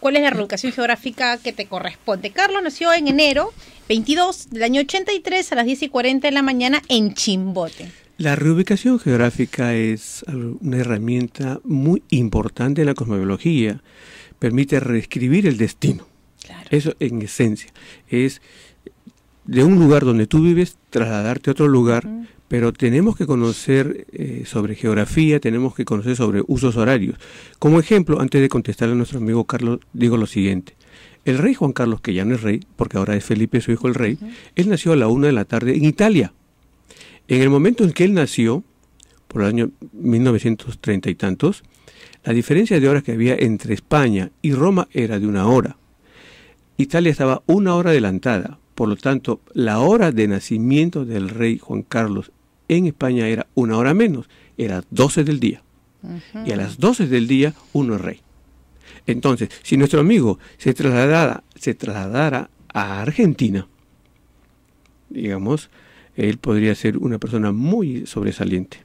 cuál es la reubicación geográfica que te corresponde. Carlos nació en enero 22 del año 83 a las 10 y 40 de la mañana en Chimbote. La reubicación geográfica es una herramienta muy importante en la cosmobiología. Permite reescribir el destino. Eso en esencia. Es de un lugar donde tú vives, trasladarte a otro lugar, pero tenemos que conocer eh, sobre geografía, tenemos que conocer sobre usos horarios. Como ejemplo, antes de contestarle a nuestro amigo Carlos, digo lo siguiente. El rey Juan Carlos, que ya no es rey, porque ahora es Felipe, su hijo el rey, él nació a la una de la tarde en Italia. En el momento en que él nació, por el año 1930 y tantos, la diferencia de horas que había entre España y Roma era de una hora. Italia estaba una hora adelantada, por lo tanto, la hora de nacimiento del rey Juan Carlos en España era una hora menos, era 12 del día. Y a las 12 del día uno es rey. Entonces, si nuestro amigo se trasladara, se trasladara a Argentina, digamos, él podría ser una persona muy sobresaliente.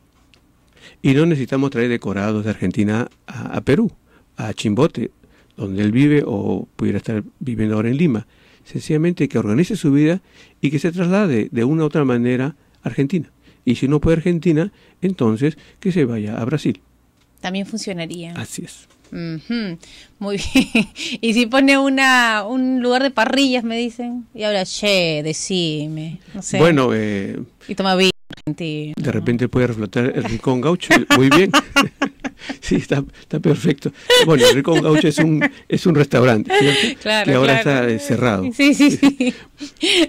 Y no necesitamos traer decorados de Argentina a, a Perú, a Chimbote, donde él vive o pudiera estar viviendo ahora en Lima sencillamente que organice su vida y que se traslade de una u otra manera a Argentina. Y si no puede Argentina, entonces que se vaya a Brasil. También funcionaría. Así es. Muy <laughs> bien. y si pone una, un lugar de parrillas, me dicen, y ahora, che, decime. Bueno, eh, y toma vino De repente puede reflotar el rincón gaucho. Muy bien. <laughs> <laughs> sí, está, está perfecto. Bueno, el Gaucho es un, es un restaurante, <laughs> Claro, que ahora está eh, cerrado. Sí, sí, sí.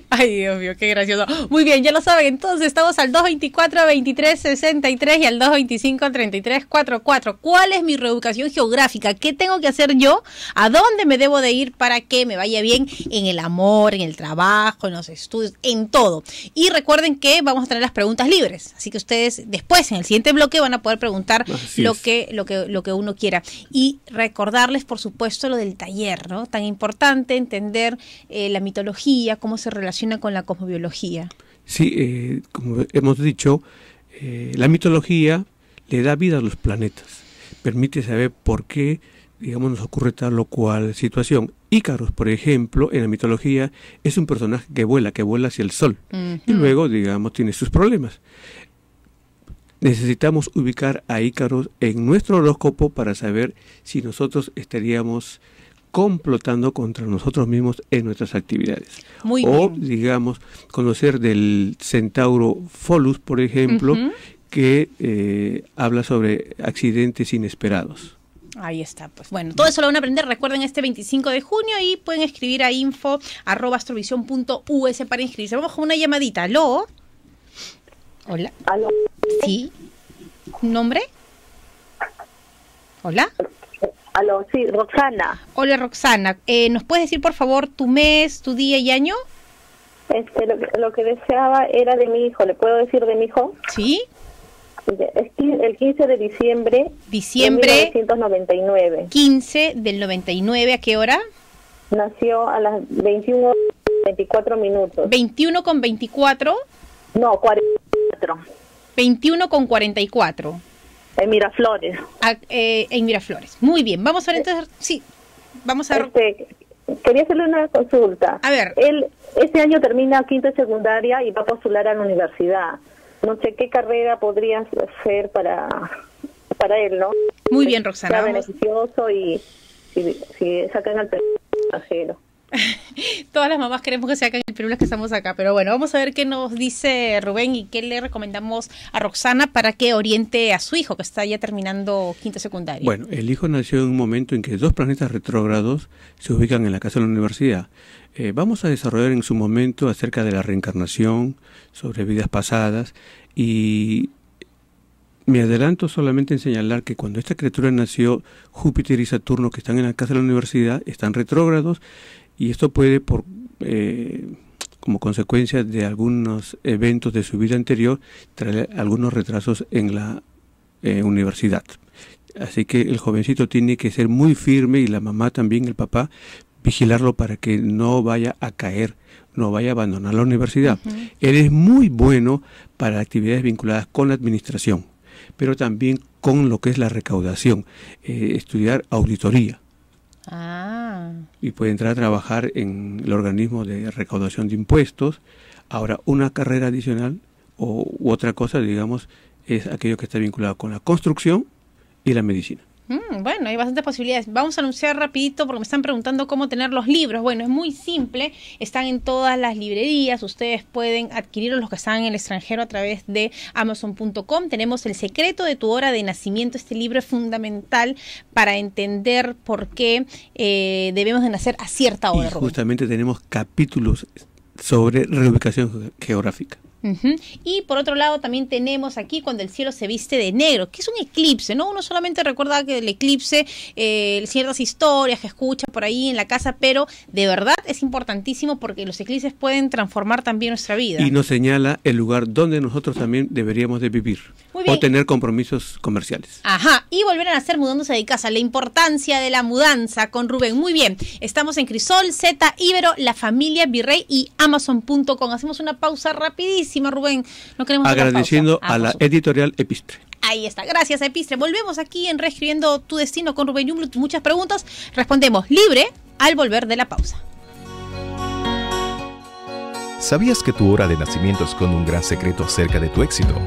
<laughs> Ay, Dios mío, qué gracioso. Muy bien, ya lo saben, entonces estamos al 224-2363 y al 225-3344. ¿Cuál es mi reeducación geográfica? ¿Qué tengo que hacer yo? ¿A dónde me debo de ir para que me vaya bien en el amor, en el trabajo, en los estudios, en todo? Y recuerden que vamos a tener las preguntas libres, así que ustedes después, en el siguiente bloque, van a poder preguntar lo que lo que, uno quiera. Y recordarles, por supuesto, lo del taller, ¿no? Tan importante entender eh, la mitología, cómo se relaciona con la cosmobiología. Sí, eh, como hemos dicho, eh, la mitología le da vida a los planetas, permite saber por qué, digamos, nos ocurre tal o cual situación. Ícaros, por ejemplo, en la mitología es un personaje que vuela, que vuela hacia el sol. Y luego, digamos, tiene sus problemas. Necesitamos ubicar a Ícaro en nuestro horóscopo para saber si nosotros estaríamos complotando contra nosotros mismos en nuestras actividades. o, digamos, conocer del centauro Folus, por ejemplo, que eh, habla sobre accidentes inesperados. Ahí está, pues bueno, todo eso lo van a aprender, recuerden, este 25 de junio y pueden escribir a info.astrovision.us para inscribirse. Vamos con una llamadita, ¿lo? Hola. ¿Aló? Sí. ¿Nombre? Hola. Aló, sí, Roxana. Hola, Roxana. Eh, ¿Nos puedes decir, por favor, tu mes, tu día y año? Este, lo, que, deseaba era de mi hijo. ¿Le puedo decir de mi hijo? Sí. El 15 de diciembre. Diciembre. De 1999. 15 del 99, ¿a qué hora? Nació a las 21 24 minutos. ¿21 con 24? No, 40. 21 con 44. En Miraflores. Ah, eh, en Miraflores. Muy bien, vamos a ver entonces, sí, vamos a... Este, quería hacerle una consulta. A ver. Él este año termina quinto de secundaria y va a postular a la universidad. No sé qué carrera podría hacer para, para él, ¿no? Muy bien, Roxana. beneficioso y si, sacan al tercero <laughs> Todas las mamás queremos que se hagan el Perú que estamos acá, pero bueno, vamos a ver qué nos dice Rubén y qué le recomendamos a Roxana para que oriente a su hijo que está ya terminando quinto secundario. Bueno, el hijo nació en un momento en que dos planetas retrógrados se ubican en la casa de la universidad. Eh, vamos a desarrollar en su momento acerca de la reencarnación, sobre vidas pasadas y me adelanto solamente en señalar que cuando esta criatura nació, Júpiter y Saturno, que están en la casa de la universidad, están retrógrados y esto puede por eh, como consecuencia de algunos eventos de su vida anterior traer algunos retrasos en la eh, universidad. Así que el jovencito tiene que ser muy firme y la mamá también, el papá, vigilarlo para que no vaya a caer, no vaya a abandonar la universidad. Él es muy bueno para actividades vinculadas con la administración, pero también con lo que es la recaudación, eh, estudiar auditoría Ah. Y puede entrar a trabajar en el organismo de recaudación de impuestos. Ahora, una carrera adicional o otra cosa, digamos, es aquello que está vinculado con la construcción y la medicina. Mm, bueno, hay bastantes posibilidades. Vamos a anunciar rapidito porque me están preguntando cómo tener los libros. Bueno, es muy simple. Están en todas las librerías. Ustedes pueden adquirirlos los que están en el extranjero a través de amazon.com. Tenemos El secreto de tu hora de nacimiento. Este libro es fundamental para entender por qué eh, debemos de nacer a cierta hora. justamente tenemos capítulos sobre reubicación geográfica. Y por otro lado también tenemos aquí cuando el cielo se viste de negro, que es un eclipse, ¿no? Uno solamente recuerda que el eclipse, eh, ciertas historias que escucha por ahí en la casa, pero de verdad es importantísimo porque los eclipses pueden transformar también nuestra vida. Y nos señala el lugar donde nosotros también deberíamos de vivir o tener compromisos comerciales. Ajá, y volver a nacer mudándose de casa, la importancia de la mudanza con Rubén. Muy bien, estamos en Crisol, Z, Ibero, la familia Virrey y Amazon.com. Hacemos una pausa rapidísima Rubén. No queremos Agradeciendo ah, a la editorial Epistre. Ahí está, gracias Epistre. Volvemos aquí en Reescribiendo tu Destino con Rubén Yumblut Muchas preguntas, respondemos libre al volver de la pausa. ¿Sabías que tu hora de nacimiento esconde un gran secreto acerca de tu éxito?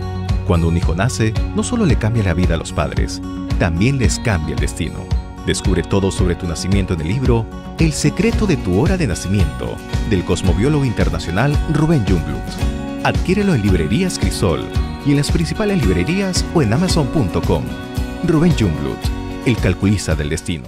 Cuando un hijo nace, no solo le cambia la vida a los padres, también les cambia el destino. Descubre todo sobre tu nacimiento en el libro El secreto de tu hora de nacimiento, del cosmobiólogo internacional Rubén Jumblut. Adquiérelo en librerías Crisol y en las principales librerías o en amazon.com. Rubén Jungblut, el calculista del destino.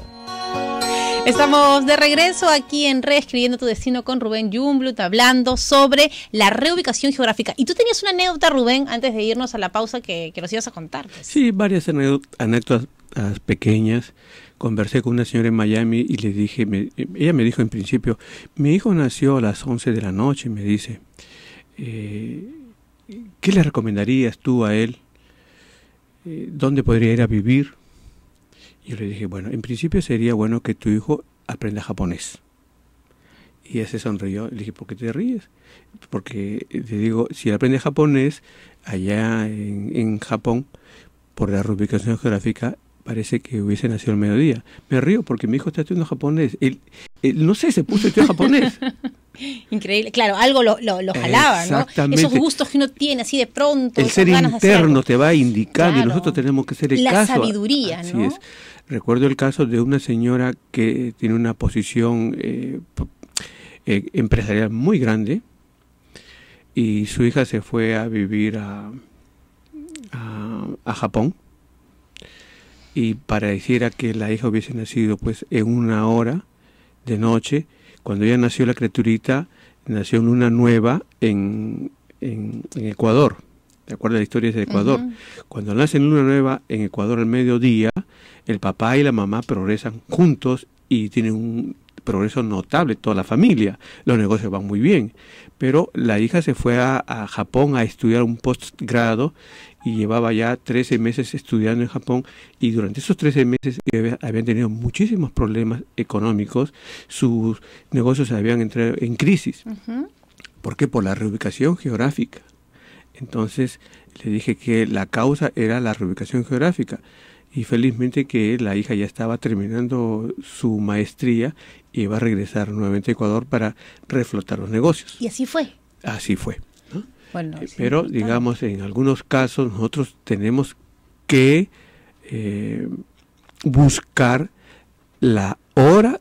Estamos de regreso aquí en Reescribiendo tu Destino con Rubén Jumblut, hablando sobre la reubicación geográfica. Y tú tenías una anécdota, Rubén, antes de irnos a la pausa que, nos ibas a contar. Pues. Sí, varias anécdotas ah, pequeñas conversé con una señora en Miami y le dije, ella me dijo en principio, mi hijo nació a las 11 de la noche, me dice, eh, ¿qué le recomendarías tú a él? Eh, ¿Dónde podría ir a vivir? Yo le dije, bueno, en principio sería bueno que tu hijo aprenda japonés. Y ella se sonrió. Le dije, ¿por qué te ríes? Porque te digo, si él aprende japonés, allá en, Japón, por la ubicación geográfica, parece que hubiese nacido el mediodía. Me río porque mi hijo está estudiando japonés. no sé, se puso a japonés. <laughs> Increíble, claro, algo lo, jalaba, ¿no? Esos gustos que uno tiene así de pronto. El ser interno te va a indicar y nosotros tenemos que ser el La sabiduría, ¿no? Recuerdo el caso de una señora que tiene una posición eh, eh, empresarial muy grande y su hija se fue a vivir a, a Japón y pareciera que la hija hubiese nacido pues en una hora de noche. Cuando ya nació la criaturita, nació en una nueva en, Ecuador. ¿De acuerdo? La historia de Ecuador. Cuando nace en luna nueva en Ecuador al mediodía, el papá y la mamá progresan juntos y tienen un progreso notable toda la familia. Los negocios van muy bien. Pero la hija se fue a, a Japón a estudiar un postgrado y llevaba ya 13 meses estudiando en Japón y durante esos 13 meses habían tenido muchísimos problemas económicos, sus negocios habían entrado en crisis. porque ¿Por qué? Por la reubicación geográfica. Entonces le dije que la causa era la reubicación geográfica y felizmente que la hija ya estaba terminando su maestría y iba a regresar nuevamente a Ecuador para reflotar los negocios. Y así fue. Así fue. Eh, pero digamos, en algunos casos nosotros tenemos que eh, buscar la hora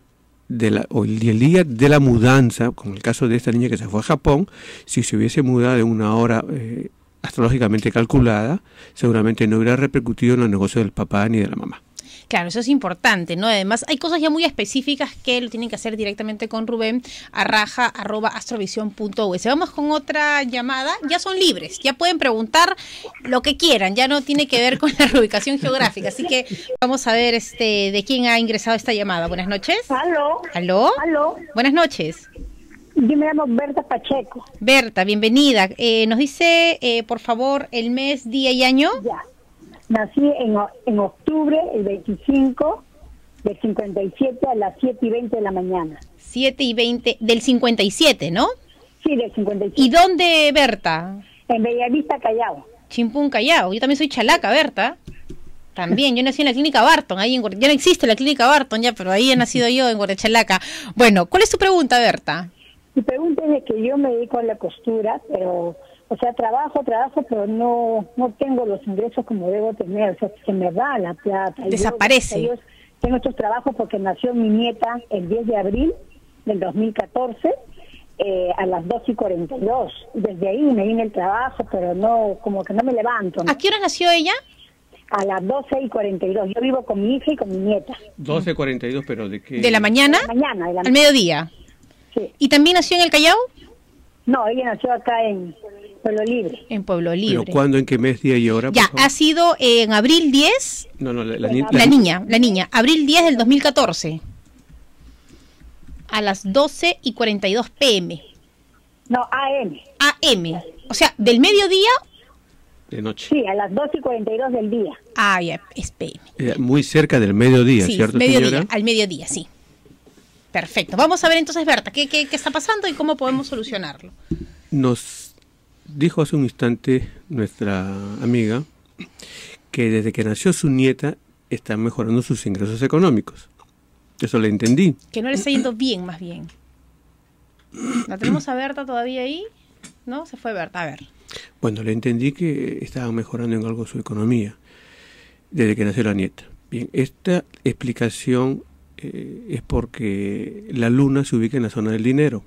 de la, o el día de la mudanza, como el caso de esta niña que se fue a Japón, si se hubiese mudado en una hora eh, astrológicamente calculada, seguramente no hubiera repercutido en los negocios del papá ni de la mamá. Claro, eso es importante, ¿no? Además, hay cosas ya muy específicas que lo tienen que hacer directamente con Rubén a raja arroba astrovisión.us. Vamos con otra llamada. Ya son libres, ya pueden preguntar lo que quieran, ya no tiene que ver con la reubicación geográfica. Así que vamos a ver este de quién ha ingresado esta llamada. Buenas noches. Aló. Aló. Aló. Buenas noches. Yo me llamo Berta Pacheco. Berta, bienvenida. Eh, nos dice, eh, por favor, el mes, día y año. Ya. Nací en, en octubre, el 25 del 57 a las 7 y 20 de la mañana. 7 y 20 del 57, ¿no? Sí, del 57. ¿Y dónde, Berta? En Bellavista, Callao. Chimpún, Callao. Yo también soy chalaca, Berta. También, yo nací en la clínica Barton, ahí en ya no existe la clínica Barton ya, pero ahí he nacido yo en Guarachalaca. Bueno, ¿cuál es tu pregunta, Berta? Mi pregunta es de que yo me dedico a la costura, pero o sea, trabajo, trabajo, pero no, no tengo los ingresos como debo tener. O sea, se me va la plata. Desaparece. tengo estos trabajos porque nació mi nieta el 10 de abril del 2014. Eh, a las 2 y 42. Desde ahí me vine el trabajo, pero no, como que no me levanto. ¿A qué hora nació ella? A las 12 y 42. Yo vivo con mi hija y con mi nieta. 12 y 42, pero ¿de qué? ¿De la mañana? De la mañana, Al mediodía. Sí. ¿Y también nació en el Callao? No, ella nació acá en, Libre. En Pueblo Libre. ¿Pero cuándo, en qué mes, día y hora? Ya, ha sido eh, en abril 10. No, no, la, la niña, la niña. Abril 10 del 2014. A las 12 y 42 pm. No, AM. AM. O sea, del mediodía. De noche. Sí, a las 12 y 42 del día. Ah, ya, es PM. Eh, muy cerca del mediodía, ¿cierto? Mediodía, al mediodía, sí. Perfecto. Vamos a ver entonces, Berta, ¿qué, qué está pasando y cómo podemos solucionarlo. Nos dijo hace un instante nuestra amiga que desde que nació su nieta está mejorando sus ingresos económicos. Eso le entendí. Que no le está yendo bien, más bien. ¿La tenemos a <clears throat> Berta todavía ahí? ¿No? Se fue Berta, a ver. Bueno, le entendí que estaba mejorando en algo su economía desde que nació la nieta. Bien, esta explicación eh, es porque la luna se ubica en la zona del dinero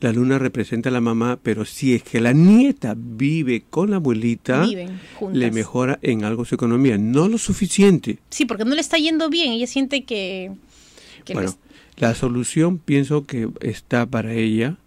la luna representa a la mamá, pero si es que la nieta vive con la abuelita, le mejora en algo su economía, no lo suficiente. Sí, porque no le está yendo bien, ella siente que... bueno, la solución pienso que está para ella,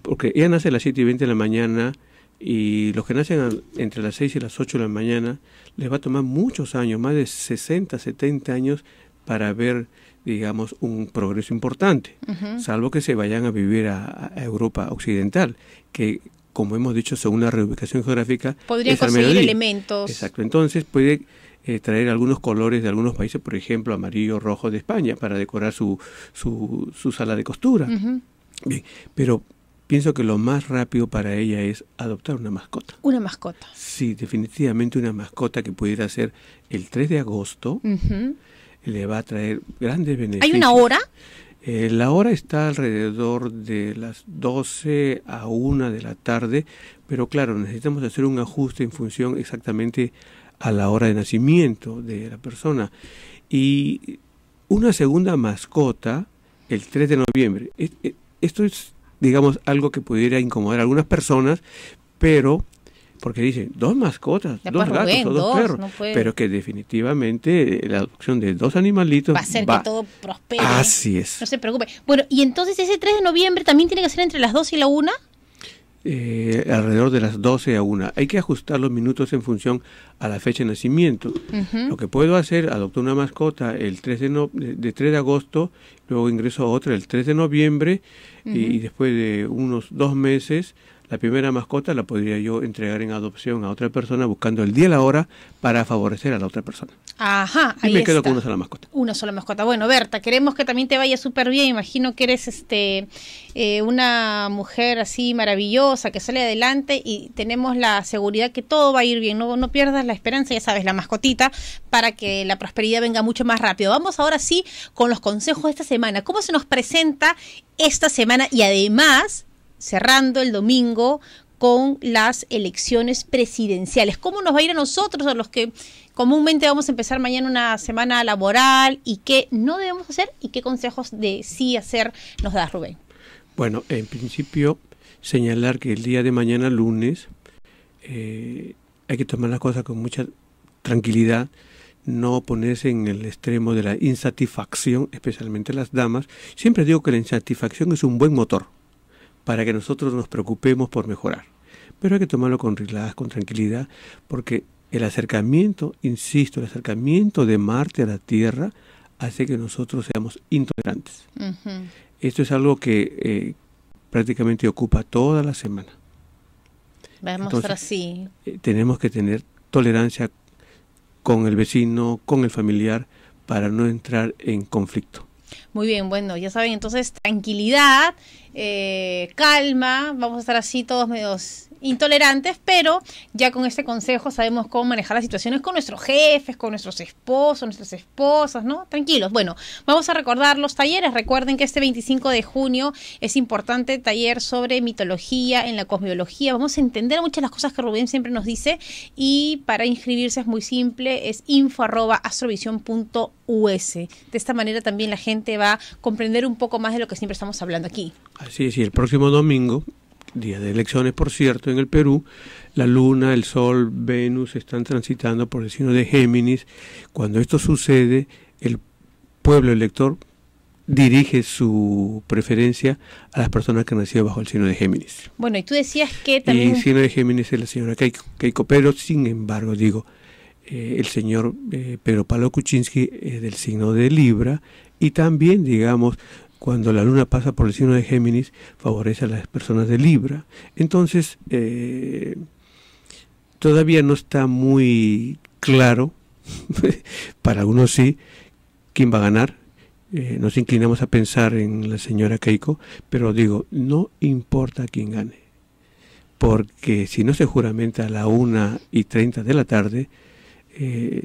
porque ella nace a las 7 y 20 de la mañana y los que nacen entre las 6 y las 8 de la mañana, les va a tomar muchos años, más de 60, 70 años para ver digamos, un progreso importante, salvo que se vayan a vivir a, Europa Occidental, que, como hemos dicho, según la reubicación geográfica... Podría conseguir elementos. Exacto, entonces puede eh, traer algunos colores de algunos países, por ejemplo, amarillo, rojo de España, para decorar su, su, sala de costura. Bien, pero pienso que lo más rápido para ella es adoptar una mascota. Una mascota. Sí, definitivamente una mascota que pudiera ser el 3 de agosto le va a traer grandes beneficios. ¿Hay una hora? Eh, la hora está alrededor de las 12 a 1 de la tarde, pero claro, necesitamos hacer un ajuste en función exactamente a la hora de nacimiento de la persona. Y una segunda mascota el 3 de noviembre. E, e, esto es, digamos, algo que pudiera incomodar a algunas personas, pero porque dicen dos mascotas, dos pues, gatos dos, perros, pero que definitivamente eh, la adopción de dos animalitos va a ser que todo prospere. Así es. No se preocupe. Bueno, y entonces ese 3 de noviembre también tiene que ser entre las 2 y la 1. Eh, alrededor de las 12 a 1. Hay que ajustar los minutos en función a la fecha de nacimiento. Lo que puedo hacer, adopto una mascota el 3 de, de 3 de agosto, luego ingreso a otra el 3 de noviembre y, después de unos dos meses la primera mascota la podría yo entregar en adopción a otra persona buscando el día y la hora para favorecer a la otra persona. Ajá, y me quedo con una sola mascota. Una sola mascota. Bueno, Berta, queremos que también te vaya súper bien. Imagino que eres este eh, una mujer así maravillosa que sale adelante y tenemos la seguridad que todo va a ir bien. No, no pierdas la esperanza, ya sabes, la mascotita, para que la prosperidad venga mucho más rápido. Vamos ahora sí con los consejos de esta semana. ¿Cómo se nos presenta esta semana? Y además cerrando el domingo con las elecciones presidenciales. ¿Cómo nos va a ir a nosotros, a los que comúnmente vamos a empezar mañana una semana laboral y qué no debemos hacer y qué consejos de sí hacer nos da Rubén? Bueno, en principio señalar que el día de mañana, lunes, eh, hay que tomar las cosas con mucha tranquilidad, no ponerse en el extremo de la insatisfacción, especialmente las damas. Siempre digo que la insatisfacción es un buen motor para que nosotros nos preocupemos por mejorar. Pero hay que tomarlo con relax, con tranquilidad, porque el acercamiento, insisto, el acercamiento de Marte a la Tierra hace que nosotros seamos intolerantes. Esto es algo que eh, prácticamente ocupa toda la semana. Vamos así. Eh, tenemos que tener tolerancia con el vecino, con el familiar, para no entrar en conflicto. Muy bien, bueno, ya saben, entonces tranquilidad, eh, calma, vamos a estar así todos medios intolerantes, pero ya con este consejo sabemos cómo manejar las situaciones con nuestros jefes, con nuestros esposos, nuestras esposas, ¿no? Tranquilos. Bueno, vamos a recordar los talleres. Recuerden que este 25 de junio es importante taller sobre mitología en la cosmología. Vamos a entender muchas de las cosas que Rubén siempre nos dice y para inscribirse es muy simple, es info@astrovision.us. De esta manera también la gente va a comprender un poco más de lo que siempre estamos hablando aquí. Así es, y el próximo domingo día de elecciones, por cierto, en el Perú, la Luna, el Sol, Venus están transitando por el signo de Géminis. Cuando esto sucede, el pueblo elector dirige su preferencia a las personas que nacieron bajo el signo de Géminis. Bueno, y tú decías que también... el signo de Géminis es la señora Keiko, pero sin embargo, digo, eh, el señor pero eh, Pedro Palo Kuczynski es del signo de Libra y también, digamos, cuando la luna pasa por el signo de Géminis, favorece a las personas de Libra. Entonces, eh, todavía no está muy claro, <laughs> para uno sí, quién va a ganar. Eh, nos inclinamos a pensar en la señora Keiko, pero digo, no importa quién gane, porque si no se juramenta a la 1 y 30 de la tarde, eh,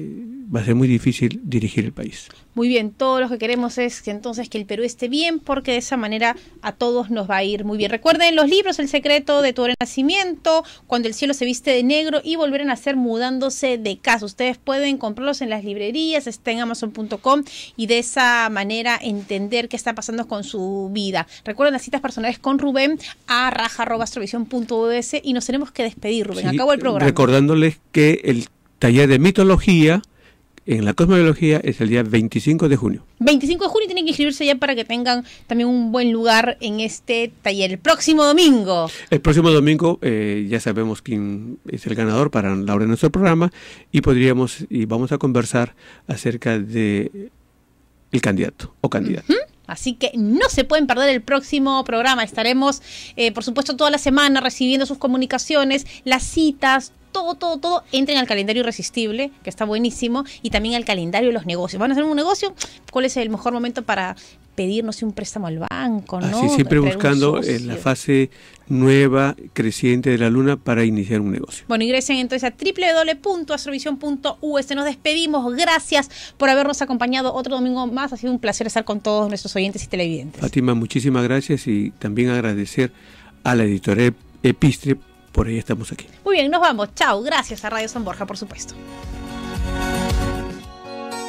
va a ser muy difícil dirigir el país. Muy bien, todo lo que queremos es que entonces que el Perú esté bien, porque de esa manera a todos nos va a ir muy bien. Recuerden los libros El secreto de tu renacimiento, Cuando el cielo se viste de negro y Volver a nacer mudándose de casa. Ustedes pueden comprarlos en las librerías, está en amazon.com y de esa manera entender qué está pasando con su vida. Recuerden las citas personales con Rubén a raja.astrovisión.es y nos tenemos que despedir, Rubén. Acabo el programa. Recordándoles que el taller de mitología en la cosmobiología es el día 25 de junio. 25 de junio tienen que inscribirse ya para que tengan también un buen lugar en este taller. El próximo domingo. El próximo domingo eh, ya sabemos quién es el ganador para la hora de nuestro programa y podríamos y vamos a conversar acerca de el candidato o candidata. Así que no se pueden perder el próximo programa. Estaremos, eh, por supuesto, toda la semana recibiendo sus comunicaciones, las citas, todo, todo, todo entren al calendario irresistible, que está buenísimo, y también al calendario de los negocios. ¿Van a hacer un negocio? ¿Cuál es el mejor momento para pedirnos un préstamo al banco? Así, siempre buscando en eh, la fase nueva, creciente de la luna para iniciar un negocio. Bueno, ingresen entonces a www.astrovision.us. Nos despedimos. Gracias por habernos acompañado otro domingo más. Ha sido un placer estar con todos nuestros oyentes y televidentes. Fátima, muchísimas gracias y también agradecer a la editorial Epistre por ahí estamos aquí. Muy bien, nos vamos. Chao. Gracias a Radio San Borja, por supuesto.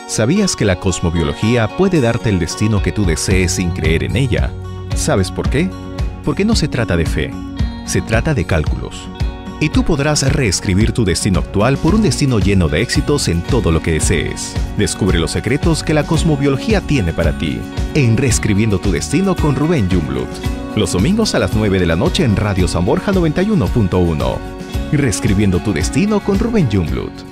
¿Sabías que la cosmobiología puede darte el destino que tú desees sin creer en ella? ¿Sabes por qué? Porque no se trata de fe, se trata de cálculos y tú podrás reescribir tu destino actual por un destino lleno de éxitos en todo lo que desees. Descubre los secretos que la cosmobiología tiene para ti en Reescribiendo tu Destino con Rubén Jumblut. Los domingos a las 9 de la noche en Radio Borja 91.1. Reescribiendo tu Destino con Rubén Jumblut.